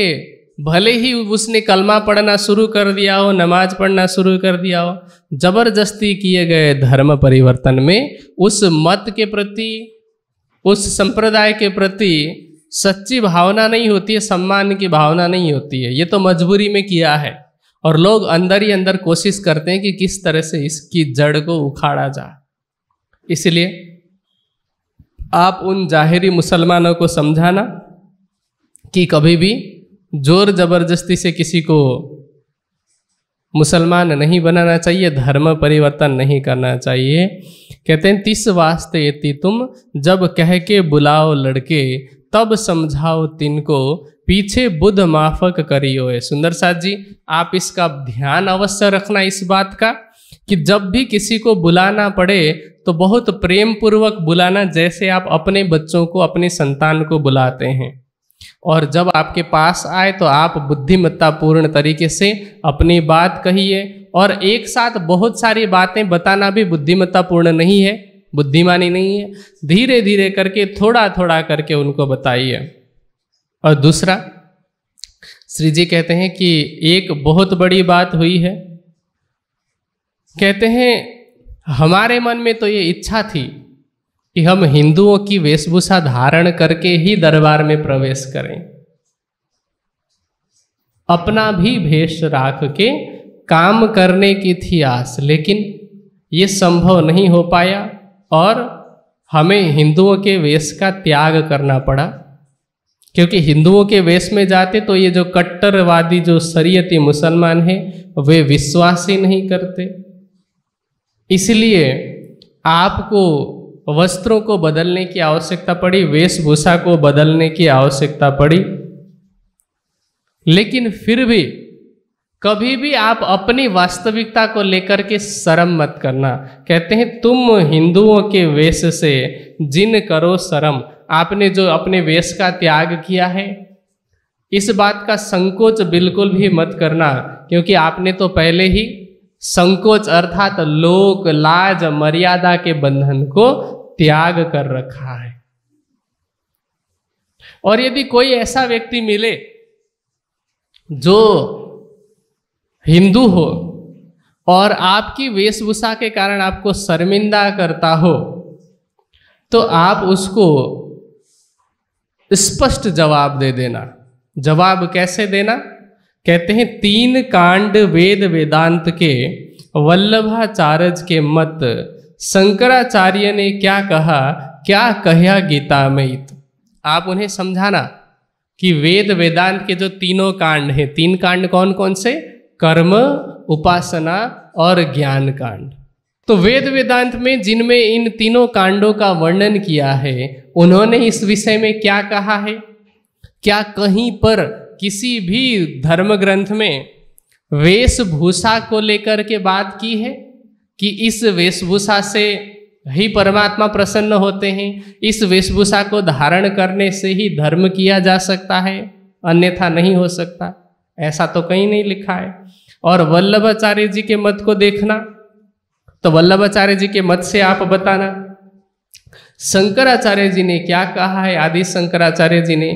भले ही उसने कलमा पढ़ना शुरू कर दिया हो नमाज पढ़ना शुरू कर दिया हो जबरदस्ती किए गए धर्म परिवर्तन में उस मत के प्रति उस संप्रदाय के प्रति सच्ची भावना नहीं होती है सम्मान की भावना नहीं होती है ये तो मजबूरी में किया है और लोग अंदर ही अंदर कोशिश करते हैं कि किस तरह से इसकी जड़ को उखाड़ा जाए इसलिए आप उन जाहिरी मुसलमानों को समझाना कि कभी भी जोर जबरदस्ती से किसी को मुसलमान नहीं बनाना चाहिए धर्म परिवर्तन नहीं करना चाहिए कहते हैं तिस वास्ते यति तुम जब कह के बुलाओ लड़के तब समझाओ तिनको पीछे बुद्ध माफक करियो है सुंदर साथ जी आप इसका ध्यान अवश्य रखना इस बात का कि जब भी किसी को बुलाना पड़े तो बहुत प्रेम पूर्वक बुलाना जैसे आप अपने बच्चों को अपने संतान को बुलाते हैं और जब आपके पास आए तो आप बुद्धिमत्तापूर्ण तरीके से अपनी बात कहिए और एक साथ बहुत सारी बातें बताना भी बुद्धिमत्तापूर्ण नहीं है बुद्धिमानी नहीं है धीरे धीरे करके थोड़ा थोड़ा करके उनको बताइए और दूसरा श्री जी कहते हैं कि एक बहुत बड़ी बात हुई है कहते हैं हमारे मन में तो ये इच्छा थी कि हम हिंदुओं की वेशभूषा धारण करके ही दरबार में प्रवेश करें अपना भी भेष राख के काम करने की थी आस लेकिन ये संभव नहीं हो पाया और हमें हिंदुओं के वेश का त्याग करना पड़ा क्योंकि हिंदुओं के वेश में जाते तो ये जो कट्टरवादी जो शरीयती मुसलमान हैं वे विश्वास ही नहीं करते इसलिए आपको वस्त्रों को बदलने की आवश्यकता पड़ी वेशभूषा को बदलने की आवश्यकता पड़ी लेकिन फिर भी कभी भी आप अपनी वास्तविकता को लेकर के शर्म मत करना कहते हैं तुम हिंदुओं के वेश से जिन करो शर्म आपने जो अपने वेश का त्याग किया है इस बात का संकोच बिल्कुल भी मत करना क्योंकि आपने तो पहले ही संकोच अर्थात लोक लाज मर्यादा के बंधन को त्याग कर रखा है और यदि कोई ऐसा व्यक्ति मिले जो हिंदू हो और आपकी वेशभूषा के कारण आपको शर्मिंदा करता हो तो आप उसको स्पष्ट जवाब दे देना जवाब कैसे देना कहते हैं तीन कांड वेद वेदांत के वल्लभाचार्य के मत शंकराचार्य ने क्या कहा क्या कहया गीता में आप उन्हें समझाना कि वेद वेदांत के जो तीनों कांड हैं तीन कांड कौन कौन से कर्म उपासना और ज्ञान कांड तो वेद वेदांत में जिनमें इन तीनों कांडों का वर्णन किया है उन्होंने इस विषय में क्या कहा है क्या कहीं पर किसी भी धर्म ग्रंथ में वेशभूषा को लेकर के बात की है कि इस वेशभूषा से ही परमात्मा प्रसन्न होते हैं इस वेशभूषा को धारण करने से ही धर्म किया जा सकता है अन्यथा नहीं हो सकता ऐसा तो कहीं नहीं लिखा है और वल्लभाचार्य जी के मत को देखना तो वल्लभाचार्य जी के मत से आप बताना शंकराचार्य जी ने क्या कहा है आदि शंकराचार्य जी ने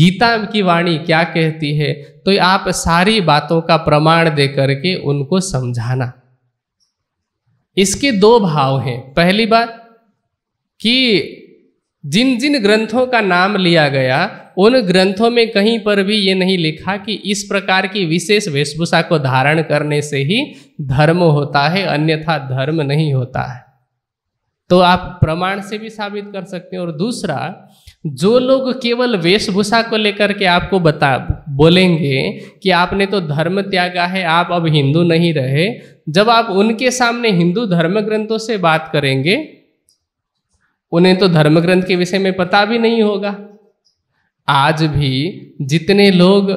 गीता की वाणी क्या कहती है तो आप सारी बातों का प्रमाण दे करके उनको समझाना इसके दो भाव हैं पहली बात कि जिन जिन ग्रंथों का नाम लिया गया उन ग्रंथों में कहीं पर भी ये नहीं लिखा कि इस प्रकार की विशेष वेशभूषा को धारण करने से ही धर्म होता है अन्यथा धर्म नहीं होता है तो आप प्रमाण से भी साबित कर सकते हैं और दूसरा जो लोग केवल वेशभूषा को लेकर के आपको बता बोलेंगे कि आपने तो धर्म त्यागा है आप अब हिंदू नहीं रहे जब आप उनके सामने हिंदू धर्म ग्रंथों से बात करेंगे उन्हें तो धर्म ग्रंथ के विषय में पता भी नहीं होगा आज भी जितने लोग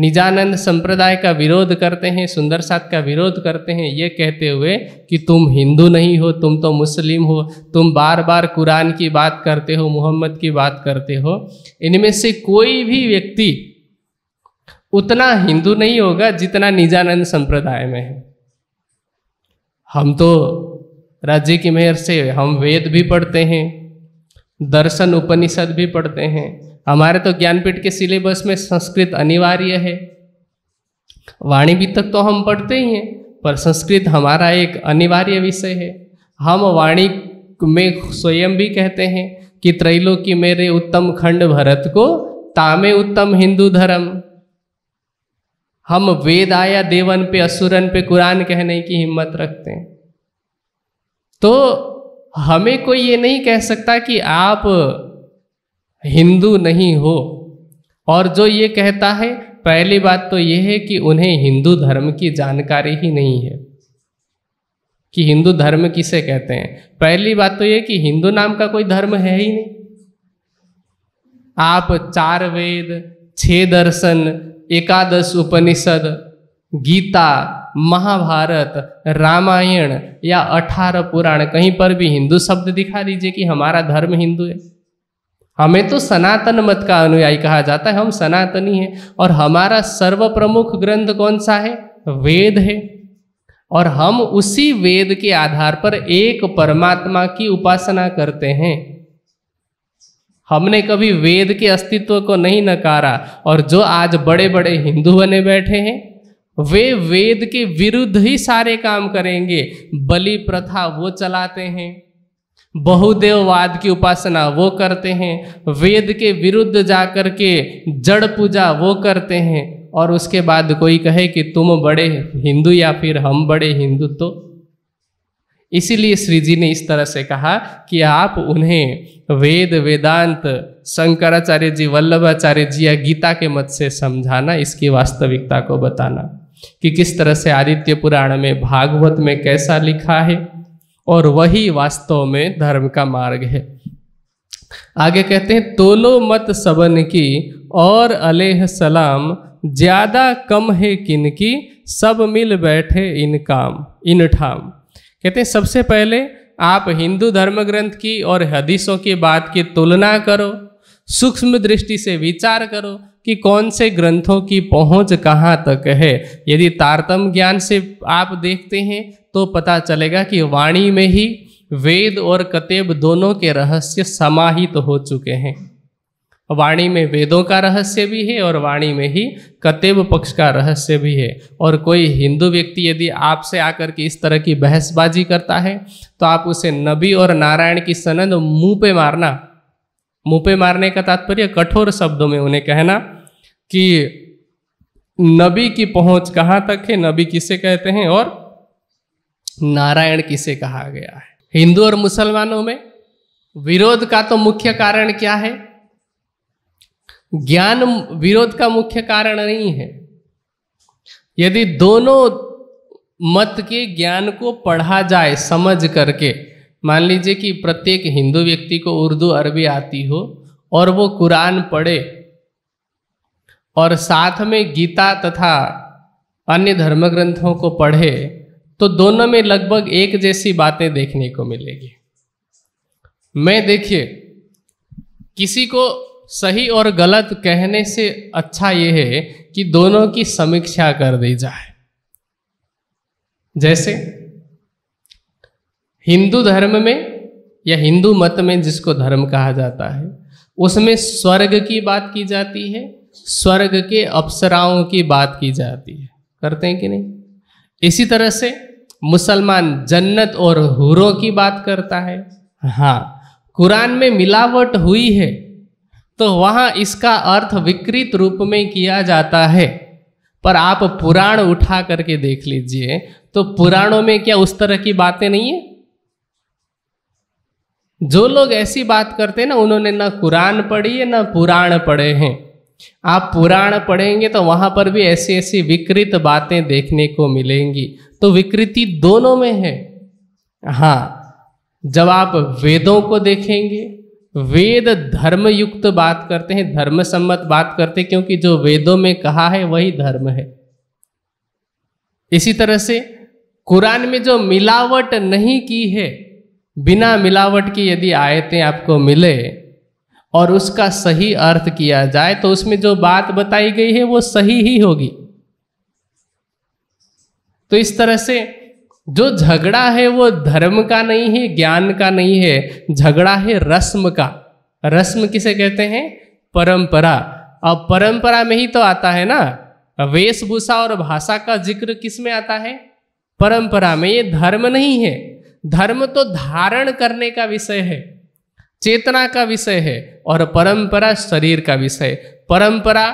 निजानंद संप्रदाय का विरोध करते हैं सुंदर साथ का विरोध करते हैं ये कहते हुए कि तुम हिंदू नहीं हो तुम तो मुस्लिम हो तुम बार बार कुरान की बात करते हो मोहम्मद की बात करते हो इनमें से कोई भी व्यक्ति उतना हिंदू नहीं होगा जितना निजानंद संप्रदाय में है हम तो राज्य की मेहर से हम वेद भी पढ़ते हैं दर्शन उपनिषद भी पढ़ते हैं हमारे तो ज्ञानपीठ के सिलेबस में संस्कृत अनिवार्य है वाणी भी तक तो हम पढ़ते ही हैं पर संस्कृत हमारा एक अनिवार्य विषय है हम वाणी में स्वयं भी कहते हैं कि त्रैलो की मेरे उत्तम खंड भरत को तामे उत्तम हिंदू धर्म हम वेद आया देवन पे असुरन पे कुरान कहने की हिम्मत रखते हैं तो हमें कोई ये नहीं कह सकता कि आप हिंदू नहीं हो और जो ये कहता है पहली बात तो ये है कि उन्हें हिंदू धर्म की जानकारी ही नहीं है कि हिंदू धर्म किसे कहते हैं पहली बात तो ये कि हिंदू नाम का कोई धर्म है ही नहीं आप चार वेद छः दर्शन एकादश उपनिषद गीता महाभारत रामायण या अठारह पुराण कहीं पर भी हिंदू शब्द दिखा दीजिए कि हमारा धर्म हिंदू है हमें तो सनातन मत का अनुयायी कहा जाता है हम सनातनी हैं और हमारा सर्व प्रमुख ग्रंथ कौन सा है वेद है और हम उसी वेद के आधार पर एक परमात्मा की उपासना करते हैं हमने कभी वेद के अस्तित्व को नहीं नकारा और जो आज बड़े बड़े हिंदू बने बैठे हैं वे वेद के विरुद्ध ही सारे काम करेंगे बलि प्रथा वो चलाते हैं बहुदेववाद की उपासना वो करते हैं वेद के विरुद्ध जाकर के जड़ पूजा वो करते हैं और उसके बाद कोई कहे कि तुम बड़े हिंदू या फिर हम बड़े हिंदू तो इसीलिए श्री जी ने इस तरह से कहा कि आप उन्हें वेद वेदांत शंकराचार्य जी वल्लभाचार्य जी या गीता के मत से समझाना इसकी वास्तविकता को बताना कि किस तरह से आदित्य पुराण में भागवत में कैसा लिखा है और वही वास्तव में धर्म का मार्ग है आगे कहते हैं तोलो मत सबन की और अलेह सलाम ज्यादा कम है किनकी सब मिल बैठे इन काम इन ठाम कहते हैं सबसे पहले आप हिंदू धर्म ग्रंथ की और हदीसों की बात की तुलना करो सूक्ष्म दृष्टि से विचार करो कि कौन से ग्रंथों की पहुंच कहाँ तक है यदि तारतम ज्ञान से आप देखते हैं तो पता चलेगा कि वाणी में ही वेद और कतेब दोनों के रहस्य समाहित तो हो चुके हैं वाणी में वेदों का रहस्य भी है और वाणी में ही कतेब पक्ष का रहस्य भी है और कोई हिंदू व्यक्ति यदि आपसे आकर के इस तरह की बहसबाजी करता है तो आप उसे नबी और नारायण की सनद मुंह पे मारना मुंह पे मारने का तात्पर्य कठोर शब्दों में उन्हें कहना कि नबी की पहुंच कहाँ तक है नबी किसे कहते हैं और नारायण किसे कहा गया है हिंदू और मुसलमानों में विरोध का तो मुख्य कारण क्या है ज्ञान विरोध का मुख्य कारण नहीं है यदि दोनों मत के ज्ञान को पढ़ा जाए समझ करके मान लीजिए कि प्रत्येक हिंदू व्यक्ति को उर्दू अरबी आती हो और वो कुरान पढ़े और साथ में गीता तथा अन्य धर्म ग्रंथों को पढ़े तो दोनों में लगभग एक जैसी बातें देखने को मिलेगी मैं देखिए किसी को सही और गलत कहने से अच्छा यह है कि दोनों की समीक्षा कर दी जाए जैसे हिंदू धर्म में या हिंदू मत में जिसको धर्म कहा जाता है उसमें स्वर्ग की बात की जाती है स्वर्ग के अप्सराओं की बात की जाती है करते हैं कि नहीं इसी तरह से मुसलमान जन्नत और हुरों की बात करता है हाँ कुरान में मिलावट हुई है तो वहाँ इसका अर्थ विकृत रूप में किया जाता है पर आप पुराण उठा करके देख लीजिए तो पुराणों में क्या उस तरह की बातें नहीं है जो लोग ऐसी बात करते हैं ना उन्होंने ना कुरान पढ़ी है ना पुराण पढ़े हैं आप पुराण पढ़ेंगे तो वहां पर भी ऐसी ऐसी विकृत बातें देखने को मिलेंगी तो विकृति दोनों में है हाँ जब आप वेदों को देखेंगे वेद धर्म युक्त बात करते हैं धर्म सम्मत बात करते हैं क्योंकि जो वेदों में कहा है वही धर्म है इसी तरह से कुरान में जो मिलावट नहीं की है बिना मिलावट की यदि आयतें आपको मिले और उसका सही अर्थ किया जाए तो उसमें जो बात बताई गई है वो सही ही होगी तो इस तरह से जो झगड़ा है वो धर्म का नहीं है ज्ञान का नहीं है झगड़ा है रस्म का रस्म किसे कहते हैं परंपरा अब परंपरा में ही तो आता है ना वेशभूषा और भाषा का जिक्र किस में आता है परंपरा में ये धर्म नहीं है धर्म तो धारण करने का विषय है चेतना का विषय है और परंपरा शरीर का विषय परंपरा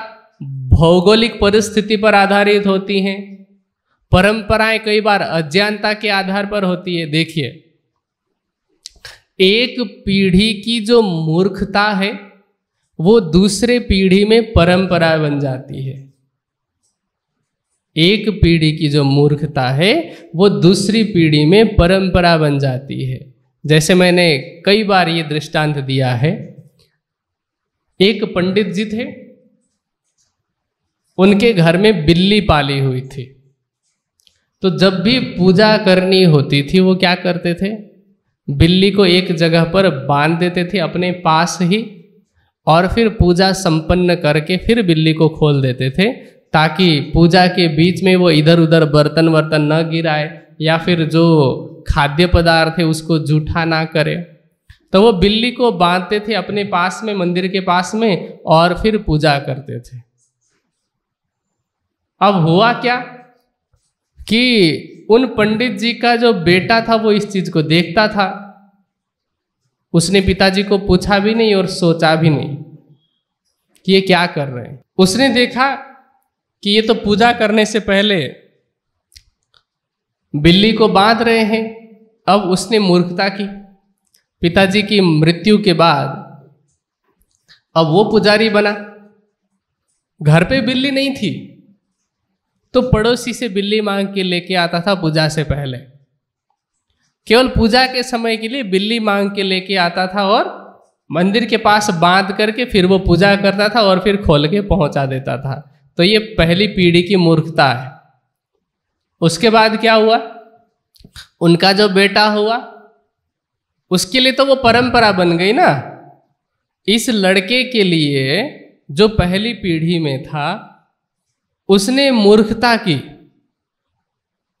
भौगोलिक परिस्थिति पर आधारित होती हैं परंपराएं कई बार अज्ञानता के आधार पर होती है देखिए एक पीढ़ी की जो मूर्खता है वो दूसरे पीढ़ी में परंपरा बन जाती है एक पीढ़ी की जो मूर्खता है वो दूसरी पीढ़ी में परंपरा बन जाती है जैसे मैंने कई बार ये दृष्टांत दिया है एक पंडित जी थे उनके घर में बिल्ली पाली हुई थी तो जब भी पूजा करनी होती थी वो क्या करते थे बिल्ली को एक जगह पर बांध देते थे अपने पास ही और फिर पूजा संपन्न करके फिर बिल्ली को खोल देते थे ताकि पूजा के बीच में वो इधर उधर बर्तन वर्तन न गिराए या फिर जो खाद्य पदार्थ है उसको जूठा ना करे तो वो बिल्ली को बांधते थे अपने पास में मंदिर के पास में और फिर पूजा करते थे अब हुआ क्या कि उन पंडित जी का जो बेटा था वो इस चीज को देखता था उसने पिताजी को पूछा भी नहीं और सोचा भी नहीं कि ये क्या कर रहे हैं उसने देखा कि ये तो पूजा करने से पहले बिल्ली को बांध रहे हैं अब उसने मूर्खता की पिताजी की मृत्यु के बाद अब वो पुजारी बना घर पे बिल्ली नहीं थी तो पड़ोसी से बिल्ली मांग के लेके आता था पूजा से पहले केवल पूजा के समय के लिए बिल्ली मांग के लेके आता था और मंदिर के पास बांध करके फिर वो पूजा करता था और फिर खोल के पहुंचा देता था तो ये पहली पीढ़ी की मूर्खता है उसके बाद क्या हुआ उनका जो बेटा हुआ उसके लिए तो वो परंपरा बन गई ना इस लड़के के लिए जो पहली पीढ़ी में था उसने मूर्खता की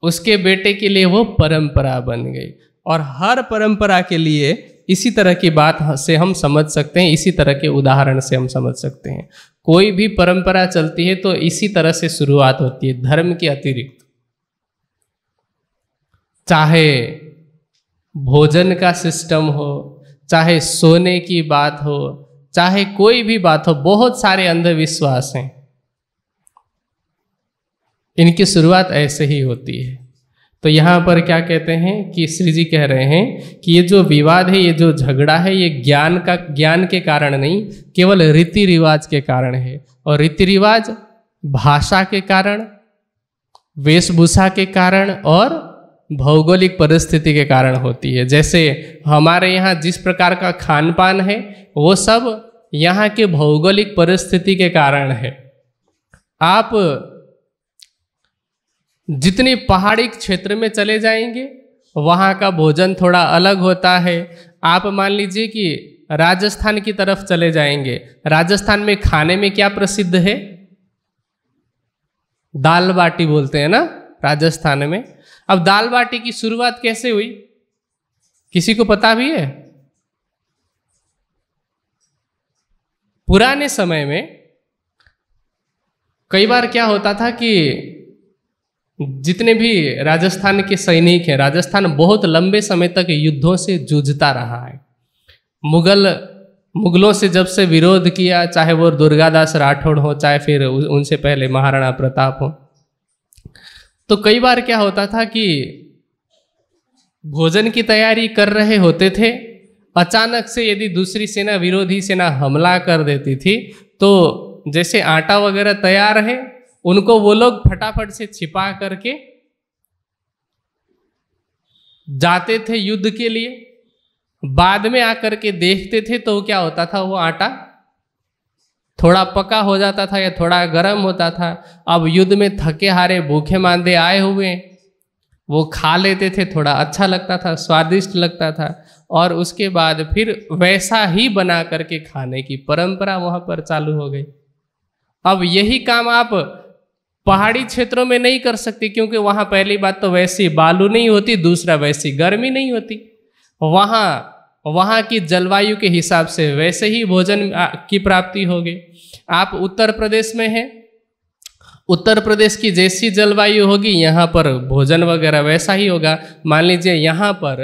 उसके बेटे के लिए वो परंपरा बन गई और हर परंपरा के लिए इसी तरह की बात से हम समझ सकते हैं इसी तरह के उदाहरण से हम समझ सकते हैं कोई भी परंपरा चलती है तो इसी तरह से शुरुआत होती है धर्म के अतिरिक्त चाहे भोजन का सिस्टम हो चाहे सोने की बात हो चाहे कोई भी बात हो बहुत सारे अंधविश्वास हैं इनकी शुरुआत ऐसे ही होती है तो यहाँ पर क्या कहते हैं कि श्री जी कह रहे हैं कि ये जो विवाद है ये जो झगड़ा है ये ज्ञान का ज्ञान के कारण नहीं केवल रीति रिवाज के कारण है और रीति रिवाज भाषा के कारण वेशभूषा के कारण और भौगोलिक परिस्थिति के कारण होती है जैसे हमारे यहाँ जिस प्रकार का खान पान है वो सब यहाँ के भौगोलिक परिस्थिति के कारण है आप जितनी पहाड़ी क्षेत्र में चले जाएंगे वहाँ का भोजन थोड़ा अलग होता है आप मान लीजिए कि राजस्थान की तरफ चले जाएंगे राजस्थान में खाने में क्या प्रसिद्ध है दाल बाटी बोलते हैं ना राजस्थान में अब दाल बाटी की शुरुआत कैसे हुई किसी को पता भी है पुराने समय में कई बार क्या होता था कि जितने भी राजस्थान के सैनिक हैं राजस्थान बहुत लंबे समय तक युद्धों से जूझता रहा है मुगल मुगलों से जब से विरोध किया चाहे वो दुर्गादास राठौड़ हो चाहे फिर उनसे पहले महाराणा प्रताप हो तो कई बार क्या होता था कि भोजन की तैयारी कर रहे होते थे अचानक से यदि दूसरी सेना विरोधी सेना हमला कर देती थी तो जैसे आटा वगैरह तैयार है उनको वो लोग फटाफट से छिपा करके जाते थे युद्ध के लिए बाद में आकर के देखते थे तो क्या होता था वो आटा थोड़ा पका हो जाता था या थोड़ा गर्म होता था अब युद्ध में थके हारे भूखे मांदे आए हुए वो खा लेते थे थोड़ा अच्छा लगता था स्वादिष्ट लगता था और उसके बाद फिर वैसा ही बना करके खाने की परंपरा वहाँ पर चालू हो गई अब यही काम आप पहाड़ी क्षेत्रों में नहीं कर सकती क्योंकि वहाँ पहली बात तो वैसी बालू नहीं होती दूसरा वैसी गर्मी नहीं होती वहाँ वहाँ की जलवायु के हिसाब से वैसे ही भोजन की प्राप्ति होगी आप उत्तर प्रदेश में हैं उत्तर प्रदेश की जैसी जलवायु होगी यहाँ पर भोजन वगैरह वैसा ही होगा मान लीजिए यहाँ पर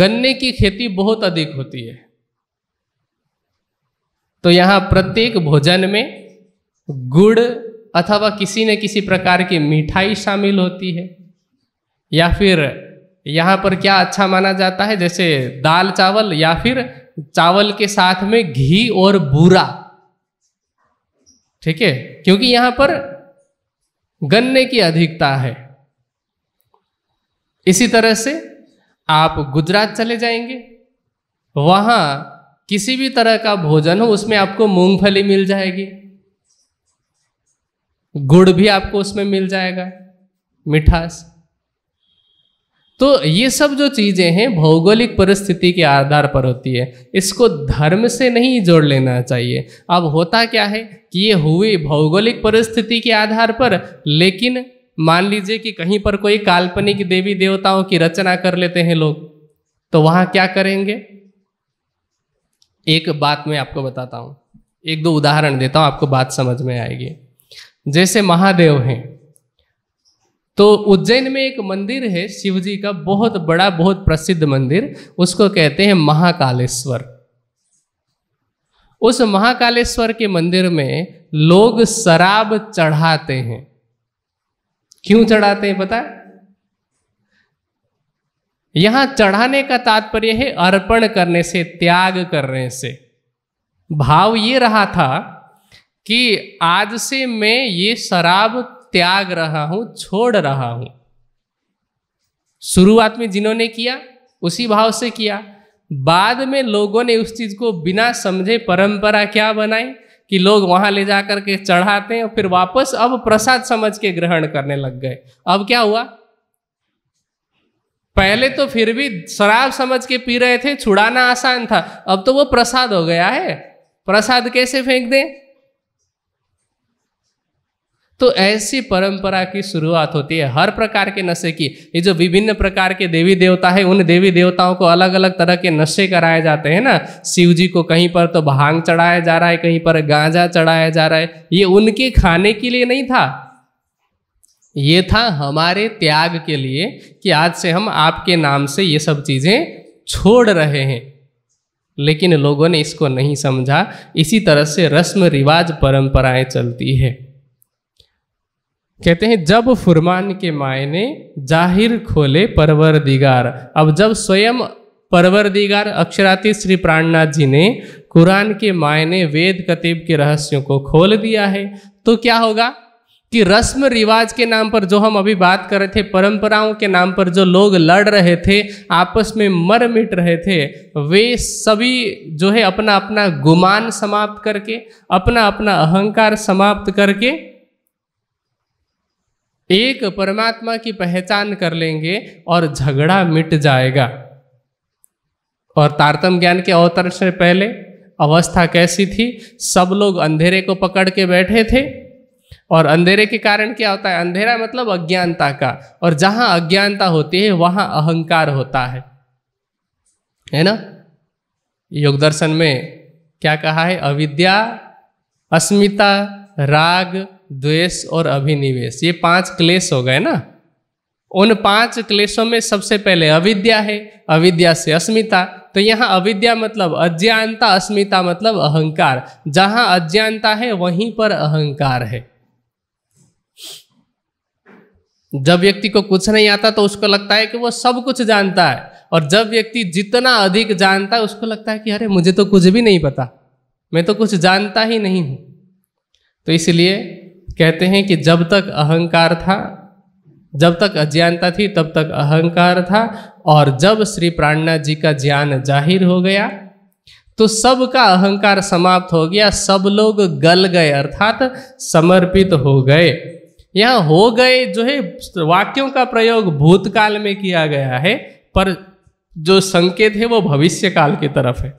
गन्ने की खेती बहुत अधिक होती है तो यहाँ प्रत्येक भोजन में गुड़ अथवा किसी न किसी प्रकार की मिठाई शामिल होती है या फिर यहाँ पर क्या अच्छा माना जाता है जैसे दाल चावल या फिर चावल के साथ में घी और बूरा ठीक है क्योंकि यहाँ पर गन्ने की अधिकता है इसी तरह से आप गुजरात चले जाएंगे वहाँ किसी भी तरह का भोजन हो उसमें आपको मूंगफली मिल जाएगी गुड़ भी आपको उसमें मिल जाएगा मिठास तो ये सब जो चीज़ें हैं भौगोलिक परिस्थिति के आधार पर होती है इसको धर्म से नहीं जोड़ लेना चाहिए अब होता क्या है कि ये हुई भौगोलिक परिस्थिति के आधार पर लेकिन मान लीजिए कि कहीं पर कोई काल्पनिक देवी देवताओं की रचना कर लेते हैं लोग तो वहां क्या करेंगे एक बात मैं आपको बताता हूं एक दो उदाहरण देता हूं आपको बात समझ में आएगी जैसे महादेव हैं तो उज्जैन में एक मंदिर है शिव जी का बहुत बड़ा बहुत प्रसिद्ध मंदिर उसको कहते हैं महाकालेश्वर उस महाकालेश्वर के मंदिर में लोग शराब चढ़ाते हैं क्यों चढ़ाते हैं पता यहां चढ़ाने का तात्पर्य है अर्पण करने से त्याग करने से भाव ये रहा था कि आज से मैं ये शराब त्याग रहा हूं छोड़ रहा हूं शुरुआत में जिन्होंने किया उसी भाव से किया बाद में लोगों ने उस चीज को बिना समझे परंपरा क्या बनाई कि लोग वहां ले जाकर के चढ़ाते हैं और फिर वापस अब प्रसाद समझ के ग्रहण करने लग गए अब क्या हुआ पहले तो फिर भी शराब समझ के पी रहे थे छुड़ाना आसान था अब तो वो प्रसाद हो गया है प्रसाद कैसे फेंक दें तो ऐसी परंपरा की शुरुआत होती है हर प्रकार के नशे की ये जो विभिन्न प्रकार के देवी देवता है उन देवी देवताओं को अलग अलग तरह के नशे कराए जाते हैं ना शिव जी को कहीं पर तो भांग चढ़ाया जा रहा है कहीं पर गांजा चढ़ाया जा रहा है ये उनके खाने के लिए नहीं था ये था हमारे त्याग के लिए कि आज से हम आपके नाम से ये सब चीज़ें छोड़ रहे हैं लेकिन लोगों ने इसको नहीं समझा इसी तरह से रस्म रिवाज परंपराएं चलती है कहते हैं जब फुरमान के मायने जाहिर खोले परवर दिगार अब जब स्वयं परवर दिगार अक्षराती श्री प्राणनाथ जी ने कुरान के मायने वेद कतीब के रहस्यों को खोल दिया है तो क्या होगा कि रस्म रिवाज के नाम पर जो हम अभी बात कर रहे थे परंपराओं के नाम पर जो लोग लड़ रहे थे आपस में मर मिट रहे थे वे सभी जो है अपना अपना गुमान समाप्त करके अपना अपना अहंकार समाप्त करके एक परमात्मा की पहचान कर लेंगे और झगड़ा मिट जाएगा और तारतम ज्ञान के अवतरण से पहले अवस्था कैसी थी सब लोग अंधेरे को पकड़ के बैठे थे और अंधेरे के कारण क्या होता है अंधेरा मतलब अज्ञानता का और जहां अज्ञानता होती है वहां अहंकार होता है है ना योगदर्शन में क्या कहा है अविद्या अस्मिता राग द्वेष और अभिनिवेश ये पांच क्लेश हो गए ना उन पांच क्लेशों में सबसे पहले अविद्या है अविद्या से अस्मिता तो यहाँ अविद्या मतलब अज्ञानता अस्मिता मतलब अहंकार जहां अज्ञानता है वहीं पर अहंकार है जब व्यक्ति को कुछ नहीं आता तो उसको लगता है कि वो सब कुछ जानता है और जब व्यक्ति जितना अधिक जानता है उसको लगता है कि अरे मुझे तो कुछ भी नहीं पता मैं तो कुछ जानता ही नहीं हूं तो इसलिए कहते हैं कि जब तक अहंकार था जब तक अज्ञानता थी तब तक अहंकार था और जब श्री प्राणनाथ जी का ज्ञान जाहिर हो गया तो सब का अहंकार समाप्त हो गया सब लोग गल गए अर्थात समर्पित हो गए यह हो गए जो है वाक्यों का प्रयोग भूतकाल में किया गया है पर जो संकेत है वो भविष्य काल की तरफ है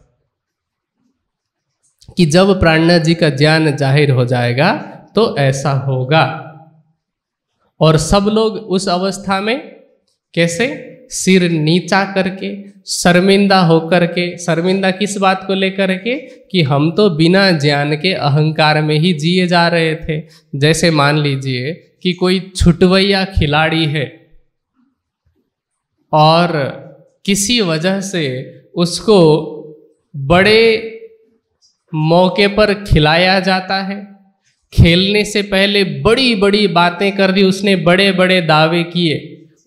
कि जब प्राणनाथ जी का ज्ञान जाहिर हो जाएगा तो ऐसा होगा और सब लोग उस अवस्था में कैसे सिर नीचा करके शर्मिंदा होकर के शर्मिंदा किस बात को लेकर के कि हम तो बिना ज्ञान के अहंकार में ही जिए जा रहे थे जैसे मान लीजिए कि कोई छुटवैया खिलाड़ी है और किसी वजह से उसको बड़े मौके पर खिलाया जाता है खेलने से पहले बड़ी बड़ी बातें कर दी उसने बड़े बड़े दावे किए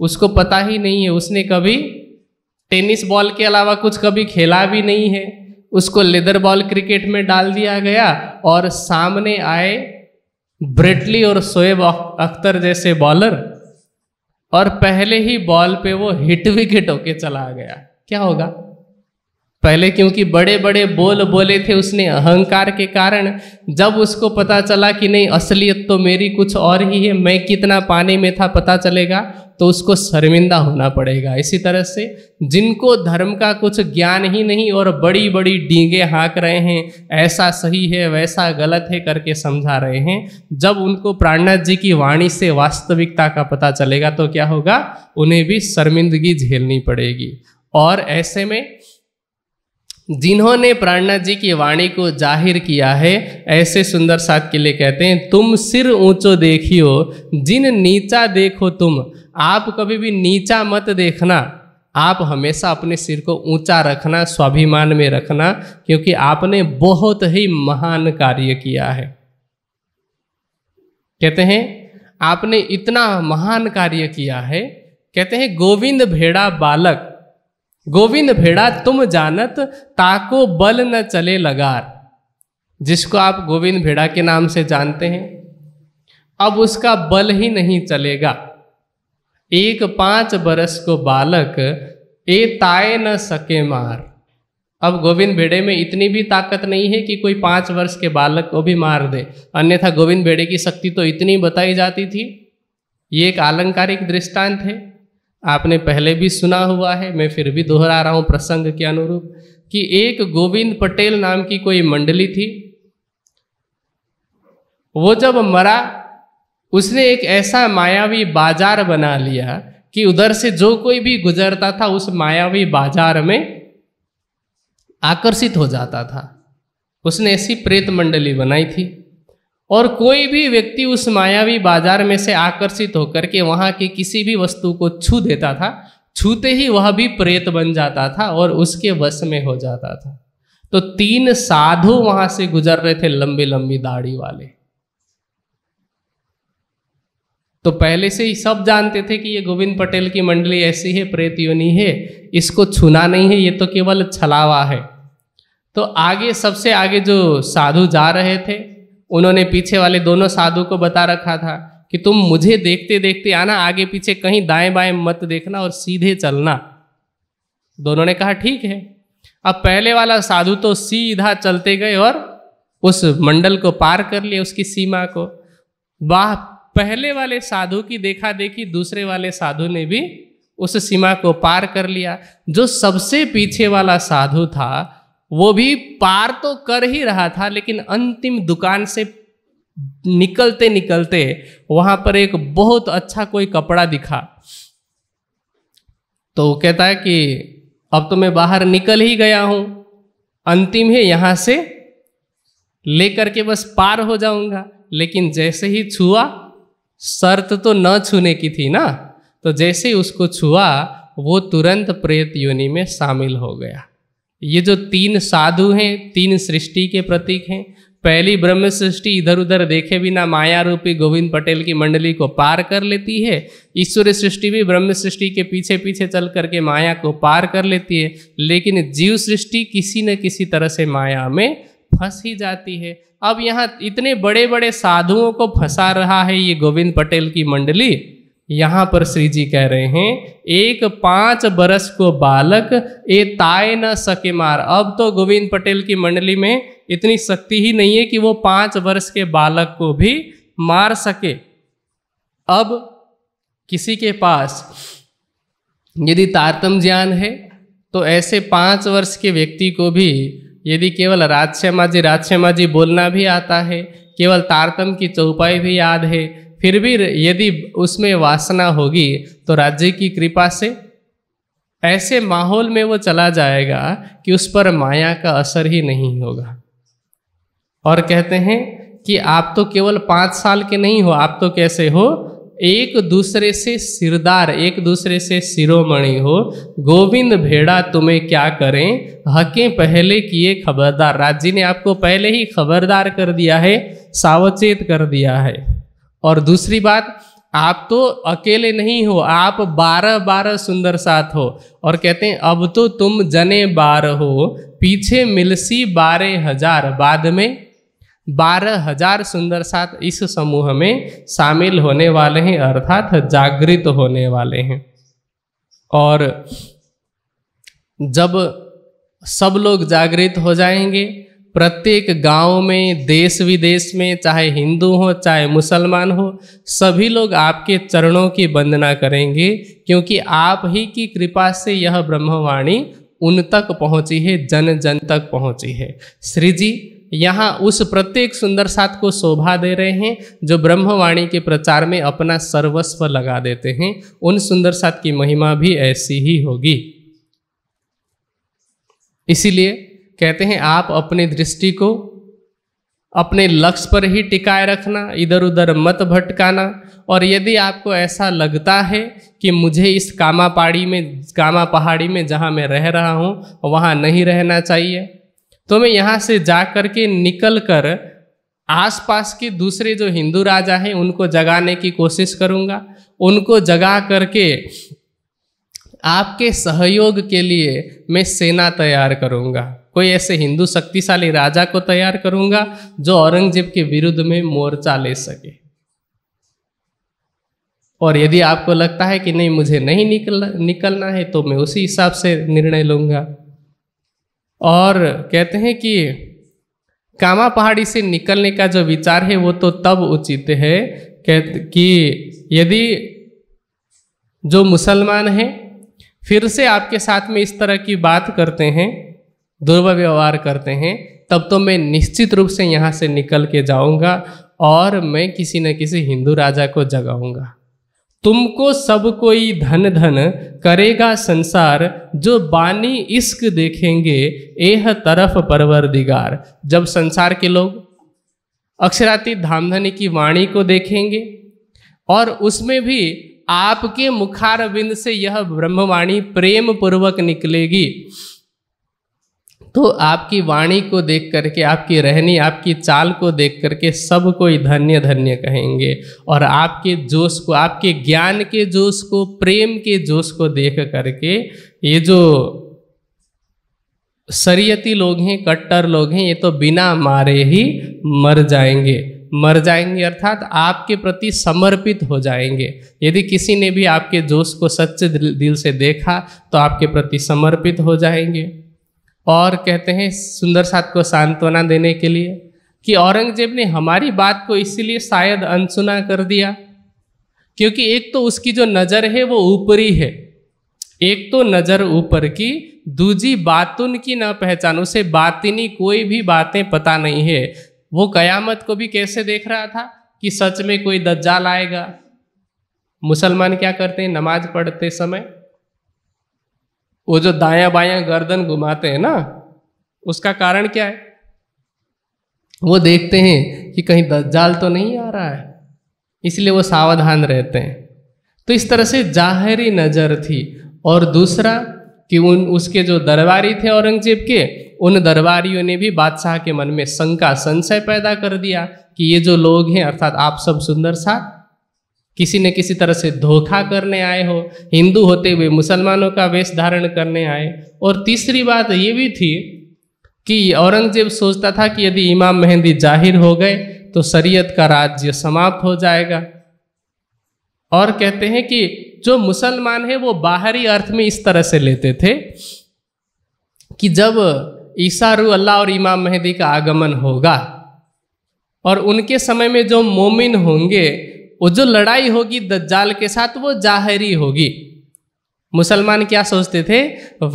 उसको पता ही नहीं है उसने कभी टेनिस बॉल के अलावा कुछ कभी खेला भी नहीं है उसको लेदर बॉल क्रिकेट में डाल दिया गया और सामने आए ब्रेटली और शोएब अख्तर जैसे बॉलर और पहले ही बॉल पे वो हिट विकेट होके चला गया क्या होगा पहले क्योंकि बड़े बड़े बोल बोले थे उसने अहंकार के कारण जब उसको पता चला कि नहीं असलियत तो मेरी कुछ और ही है मैं कितना पानी में था पता चलेगा तो उसको शर्मिंदा होना पड़ेगा इसी तरह से जिनको धर्म का कुछ ज्ञान ही नहीं और बड़ी बड़ी डींगे हाँक रहे हैं ऐसा सही है वैसा गलत है करके समझा रहे हैं जब उनको प्राणनाथ जी की वाणी से वास्तविकता का पता चलेगा तो क्या होगा उन्हें भी शर्मिंदगी झेलनी पड़ेगी और ऐसे में जिन्होंने प्राणनाथ जी की वाणी को जाहिर किया है ऐसे सुंदर साथ के लिए कहते हैं तुम सिर ऊंचो देखियो जिन नीचा देखो तुम आप कभी भी नीचा मत देखना आप हमेशा अपने सिर को ऊंचा रखना स्वाभिमान में रखना क्योंकि आपने बहुत ही महान कार्य किया है कहते हैं आपने इतना महान कार्य किया है कहते हैं गोविंद भेड़ा बालक गोविंद भेड़ा तुम जानत ताको बल न चले लगार जिसको आप गोविंद भेड़ा के नाम से जानते हैं अब उसका बल ही नहीं चलेगा एक पांच बरस को बालक ए ताए न सके मार अब गोविंद भेड़े में इतनी भी ताकत नहीं है कि कोई पांच वर्ष के बालक को भी मार दे अन्यथा गोविंद भेड़े की शक्ति तो इतनी बताई जाती थी ये एक आलंकारिक दृष्टांत है आपने पहले भी सुना हुआ है मैं फिर भी दोहरा रहा हूँ प्रसंग के अनुरूप कि एक गोविंद पटेल नाम की कोई मंडली थी वो जब मरा उसने एक ऐसा मायावी बाजार बना लिया कि उधर से जो कोई भी गुजरता था उस मायावी बाजार में आकर्षित हो जाता था उसने ऐसी प्रेत मंडली बनाई थी और कोई भी व्यक्ति उस मायावी बाजार में से आकर्षित होकर के वहाँ की किसी भी वस्तु को छू देता था छूते ही वह भी प्रेत बन जाता था और उसके वश में हो जाता था तो तीन साधु वहां से गुजर रहे थे लंबी लंबी दाढ़ी वाले तो पहले से ही सब जानते थे कि ये गोविंद पटेल की मंडली ऐसी है प्रेत योनि है इसको छूना नहीं है ये तो केवल छलावा है तो आगे सबसे आगे जो साधु जा रहे थे उन्होंने पीछे वाले दोनों साधु को बता रखा था कि तुम मुझे देखते देखते आना आगे पीछे कहीं दाएं बाएं मत देखना और सीधे चलना दोनों ने कहा ठीक है अब पहले वाला साधु तो सीधा चलते गए और उस मंडल को पार कर लिए उसकी सीमा को वाह पहले वाले साधु की देखा देखी दूसरे वाले साधु ने भी उस सीमा को पार कर लिया जो सबसे पीछे वाला साधु था वो भी पार तो कर ही रहा था लेकिन अंतिम दुकान से निकलते निकलते वहां पर एक बहुत अच्छा कोई कपड़ा दिखा तो वो कहता है कि अब तो मैं बाहर निकल ही गया हूं अंतिम है यहां से लेकर के बस पार हो जाऊंगा लेकिन जैसे ही छुआ शर्त तो न छूने की थी ना तो जैसे ही उसको छुआ वो तुरंत प्रेत योनि में शामिल हो गया ये जो तीन साधु हैं तीन सृष्टि के प्रतीक हैं पहली ब्रह्म सृष्टि इधर उधर देखे बिना माया रूपी गोविंद पटेल की मंडली को पार कर लेती है ईश्वर सृष्टि भी ब्रह्म सृष्टि के पीछे पीछे चल करके माया को पार कर लेती है लेकिन जीव सृष्टि किसी न किसी तरह से माया में फंस ही जाती है अब यहाँ इतने बड़े बड़े साधुओं को फंसा रहा है ये गोविंद पटेल की मंडली यहां पर श्री जी कह रहे हैं एक पांच बरस को बालक ए ताए न सके मार अब तो गोविंद पटेल की मंडली में इतनी शक्ति ही नहीं है कि वो पांच वर्ष के बालक को भी मार सके अब किसी के पास यदि तारतम ज्ञान है तो ऐसे पांच वर्ष के व्यक्ति को भी यदि केवल राजश्यामा जी राजश्यामा जी बोलना भी आता है केवल तारतम की चौपाई भी याद है फिर भी यदि उसमें वासना होगी तो राज्य की कृपा से ऐसे माहौल में वो चला जाएगा कि उस पर माया का असर ही नहीं होगा और कहते हैं कि आप तो केवल पाँच साल के नहीं हो आप तो कैसे हो एक दूसरे से सिरदार एक दूसरे से सिरोमणि हो गोविंद भेड़ा तुम्हें क्या करें हके पहले किए खबरदार राज्य ने आपको पहले ही खबरदार कर दिया है सावचेत कर दिया है और दूसरी बात आप तो अकेले नहीं हो आप बारह बारह सुंदर साथ हो और कहते हैं अब तो तुम जने बार हो पीछे मिलसी बारह हजार बाद में बारह हजार सुंदर साथ इस समूह में शामिल होने वाले हैं अर्थात जागृत होने वाले हैं और जब सब लोग जागृत हो जाएंगे प्रत्येक गांव में देश विदेश में चाहे हिंदू हो चाहे मुसलमान हो सभी लोग आपके चरणों की वंदना करेंगे क्योंकि आप ही की कृपा से यह ब्रह्मवाणी उन तक पहुंची है जन जन तक पहुंची है श्री जी यहाँ उस प्रत्येक सुंदर सात को शोभा दे रहे हैं जो ब्रह्मवाणी के प्रचार में अपना सर्वस्व लगा देते हैं उन सुंदर सात की महिमा भी ऐसी ही होगी इसीलिए कहते हैं आप अपनी दृष्टि को अपने लक्ष्य पर ही टिकाए रखना इधर उधर मत भटकाना और यदि आपको ऐसा लगता है कि मुझे इस कामा पहाड़ी में कामा पहाड़ी में जहाँ मैं रह रहा हूँ वहाँ नहीं रहना चाहिए तो मैं यहाँ से जा कर के निकल कर आसपास के दूसरे जो हिंदू राजा हैं उनको जगाने की कोशिश करूँगा उनको जगा करके आपके सहयोग के लिए मैं सेना तैयार करूँगा कोई ऐसे हिंदू शक्तिशाली राजा को तैयार करूंगा जो औरंगजेब के विरुद्ध में मोर्चा ले सके और यदि आपको लगता है कि नहीं मुझे नहीं निकल निकलना है तो मैं उसी हिसाब से निर्णय लूंगा और कहते हैं कि कामा पहाड़ी से निकलने का जो विचार है वो तो तब उचित है कि यदि जो मुसलमान हैं फिर से आपके साथ में इस तरह की बात करते हैं दुर्व्यवहार करते हैं तब तो मैं निश्चित रूप से यहाँ से निकल के जाऊँगा और मैं किसी न किसी हिंदू राजा को जगाऊंगा तुमको सब कोई धन धन करेगा संसार जो बानी इश्क देखेंगे एह तरफ परवर दिगार जब संसार के लोग अक्षराती धामधनी की वाणी को देखेंगे और उसमें भी आपके मुखारविंद से यह ब्रह्मवाणी प्रेम पूर्वक निकलेगी तो आपकी वाणी को देख करके आपकी रहनी आपकी चाल को देख करके सब कोई धन्य धन्य कहेंगे और आपके जोश को आपके ज्ञान के जोश को प्रेम के जोश को देख करके ये जो शरीयती लोग हैं कट्टर लोग हैं ये तो बिना मारे ही मर जाएंगे मर जाएंगे अर्थात आपके प्रति समर्पित हो जाएंगे यदि किसी ने भी आपके जोश को सच्चे दिल से देखा तो आपके प्रति समर्पित हो जाएंगे और कहते हैं सुंदर साथ को सांत्वना देने के लिए कि औरंगजेब ने हमारी बात को इसीलिए शायद अनसुना कर दिया क्योंकि एक तो उसकी जो नज़र है वो ऊपरी है एक तो नज़र ऊपर की दूजी बातुन की ना पहचान उसे बातिनी कोई भी बातें पता नहीं है वो कयामत को भी कैसे देख रहा था कि सच में कोई दज्जाल आएगा मुसलमान क्या करते हैं नमाज पढ़ते समय वो जो दाया बाया गर्दन घुमाते हैं ना उसका कारण क्या है वो देखते हैं कि कहीं दज्जाल तो नहीं आ रहा है इसलिए वो सावधान रहते हैं तो इस तरह से जाहरी नज़र थी और दूसरा कि उन उसके जो दरबारी थे औरंगजेब के उन दरबारियों ने भी बादशाह के मन में शंका संशय पैदा कर दिया कि ये जो लोग हैं अर्थात आप सब सुंदर साथ किसी न किसी तरह से धोखा करने आए हो हिंदू होते हुए मुसलमानों का वेश धारण करने आए और तीसरी बात ये भी थी कि औरंगजेब सोचता था कि यदि इमाम मेहंदी जाहिर हो गए तो शरीयत का राज्य समाप्त हो जाएगा और कहते हैं कि जो मुसलमान है वो बाहरी अर्थ में इस तरह से लेते थे कि जब ईसा रू अल्लाह और इमाम मेहंदी का आगमन होगा और उनके समय में जो मोमिन होंगे वो जो लड़ाई होगी दज्जाल के साथ वो जाहरी होगी मुसलमान क्या सोचते थे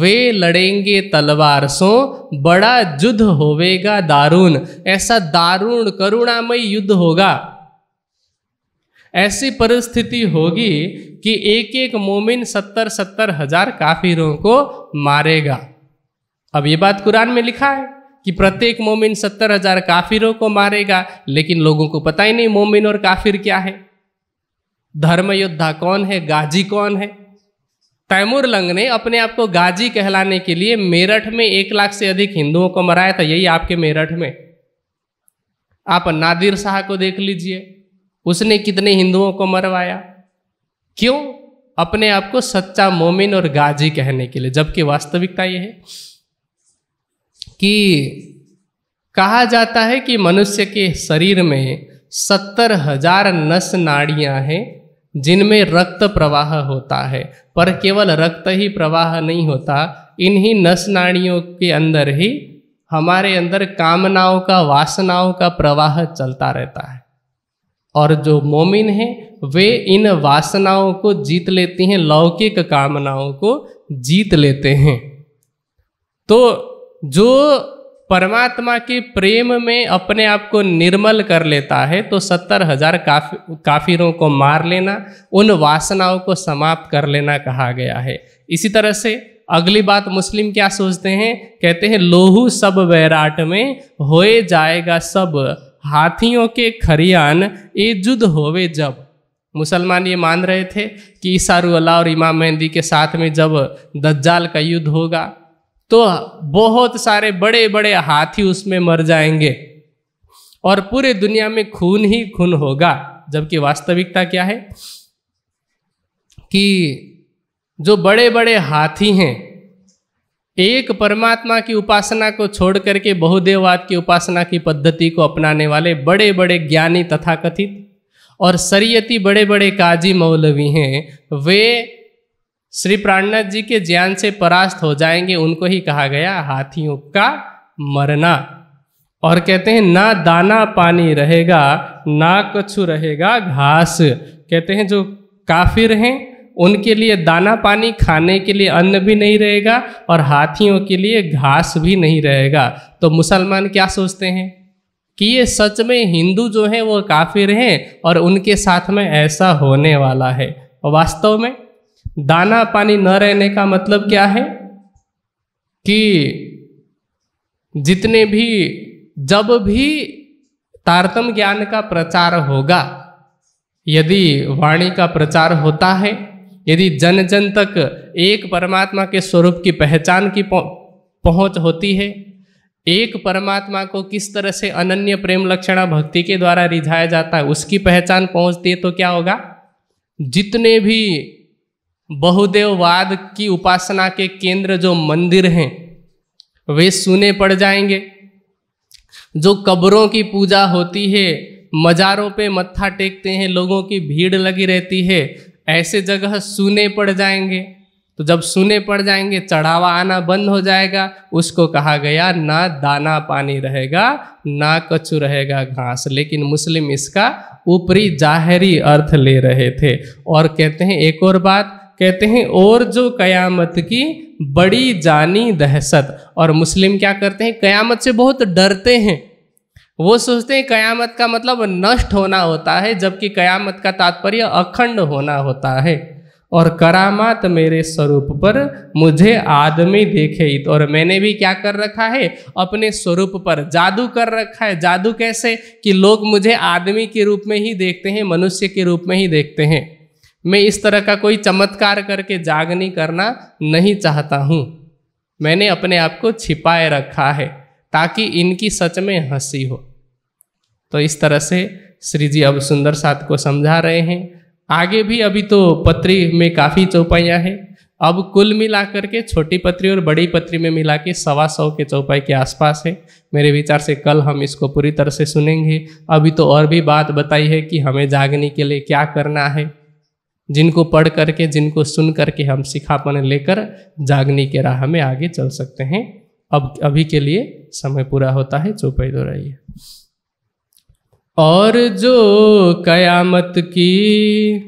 वे लड़ेंगे तलवार सो बड़ा युद्ध होवेगा दारुण ऐसा दारुण करुणामय युद्ध होगा ऐसी परिस्थिति होगी कि एक एक मोमिन सत्तर सत्तर हजार काफिरों को मारेगा अब ये बात कुरान में लिखा है कि प्रत्येक मोमिन सत्तर हजार काफिरों को मारेगा लेकिन लोगों को पता ही नहीं मोमिन और काफिर क्या है धर्म योद्धा कौन है गाजी कौन है लंग ने अपने आप को गाजी कहलाने के लिए मेरठ में एक लाख से अधिक हिंदुओं को मराया था यही आपके मेरठ में आप नादिर शाह को देख लीजिए उसने कितने हिंदुओं को मरवाया क्यों अपने आप को सच्चा मोमिन और गाजी कहने के लिए जबकि वास्तविकता यह है कि कहा जाता है कि मनुष्य के शरीर में सत्तर हजार नस नाड़ियां हैं जिनमें रक्त प्रवाह होता है पर केवल रक्त ही प्रवाह नहीं होता इन्हीं नस नाड़ियों के अंदर ही हमारे अंदर कामनाओं का वासनाओं का प्रवाह चलता रहता है और जो मोमिन है वे इन वासनाओं को जीत लेती हैं लौकिक कामनाओं को जीत लेते हैं तो जो परमात्मा के प्रेम में अपने आप को निर्मल कर लेता है तो सत्तर हजार काफी काफिरों को मार लेना उन वासनाओं को समाप्त कर लेना कहा गया है इसी तरह से अगली बात मुस्लिम क्या सोचते हैं कहते हैं लोहू सब वैराट में होए जाएगा सब हाथियों के खरियान ए जुद होवे जब मुसलमान ये मान रहे थे कि ईसारू अल्लाह और इमाम मेहंदी के साथ में जब दज्जाल का युद्ध होगा तो बहुत सारे बड़े बड़े हाथी उसमें मर जाएंगे और पूरे दुनिया में खून ही खून होगा जबकि वास्तविकता क्या है कि जो बड़े बड़े हाथी हैं एक परमात्मा की उपासना को छोड़ करके बहुदेववाद की उपासना की पद्धति को अपनाने वाले बड़े बड़े ज्ञानी तथाकथित और सरियती बड़े बड़े काजी मौलवी हैं वे श्री प्राणनाथ जी के ज्ञान से परास्त हो जाएंगे उनको ही कहा गया हाथियों का मरना और कहते हैं ना दाना पानी रहेगा ना कछु रहेगा घास कहते हैं जो काफिर हैं उनके लिए दाना पानी खाने के लिए अन्न भी नहीं रहेगा और हाथियों के लिए घास भी नहीं रहेगा तो मुसलमान क्या सोचते हैं कि ये सच में हिंदू जो हैं वो काफिर हैं और उनके साथ में ऐसा होने वाला है वास्तव में दाना पानी न रहने का मतलब क्या है कि जितने भी जब भी तारतम ज्ञान का प्रचार होगा यदि वाणी का प्रचार होता है यदि जन जन तक एक परमात्मा के स्वरूप की पहचान की पहुंच होती है एक परमात्मा को किस तरह से अनन्य प्रेम लक्षणा भक्ति के द्वारा रिझाया जाता है उसकी पहचान पहुंचती है तो क्या होगा जितने भी बहुदेववाद की उपासना के केंद्र जो मंदिर हैं वे सुने पड़ जाएंगे जो कब्रों की पूजा होती है मज़ारों पे मत्था टेकते हैं लोगों की भीड़ लगी रहती है ऐसे जगह सुने पड़ जाएंगे तो जब सुने पड़ जाएंगे चढ़ावा आना बंद हो जाएगा उसको कहा गया ना दाना पानी रहेगा ना कछु रहेगा घास लेकिन मुस्लिम इसका ऊपरी जाहरी अर्थ ले रहे थे और कहते हैं एक और बात कहते हैं और जो कयामत की बड़ी जानी दहशत और मुस्लिम क्या करते हैं कयामत से बहुत डरते हैं वो सोचते हैं कयामत का मतलब नष्ट होना होता है जबकि कयामत का तात्पर्य अखंड होना होता है और करामात मेरे स्वरूप पर मुझे आदमी देखे तो और मैंने भी क्या कर रखा है अपने स्वरूप पर जादू कर रखा है जादू कैसे कि लोग मुझे आदमी के रूप में ही देखते हैं मनुष्य के रूप में ही देखते हैं मैं इस तरह का कोई चमत्कार करके जागनी करना नहीं चाहता हूँ मैंने अपने आप को छिपाए रखा है ताकि इनकी सच में हंसी हो तो इस तरह से श्री जी अब सुंदर साथ को समझा रहे हैं आगे भी अभी तो पत्री में काफ़ी चौपाइयाँ हैं अब कुल मिला करके छोटी पत्री और बड़ी पत्री में मिला के सवा सौ के चौपाई के आसपास है मेरे विचार से कल हम इसको पूरी तरह से सुनेंगे अभी तो और भी बात बताई है कि हमें जागने के लिए क्या करना है जिनको पढ़ करके जिनको सुन करके हम सिखापन लेकर जागने के राह में आगे चल सकते हैं अब अभी के लिए समय पूरा होता है चौपाई तो रहिए और जो कयामत की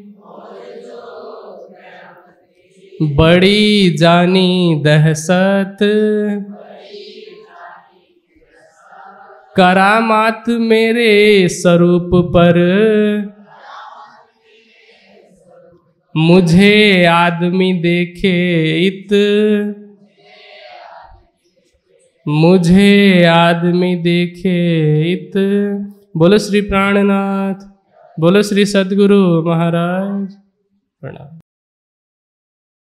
बड़ी जानी दहशत करामात मेरे स्वरूप पर मुझे आदमी देखे इत मुझे आदमी देखे इत बोलो श्री प्राणनाथ बोलो श्री सदगुरु महाराज प्रणाम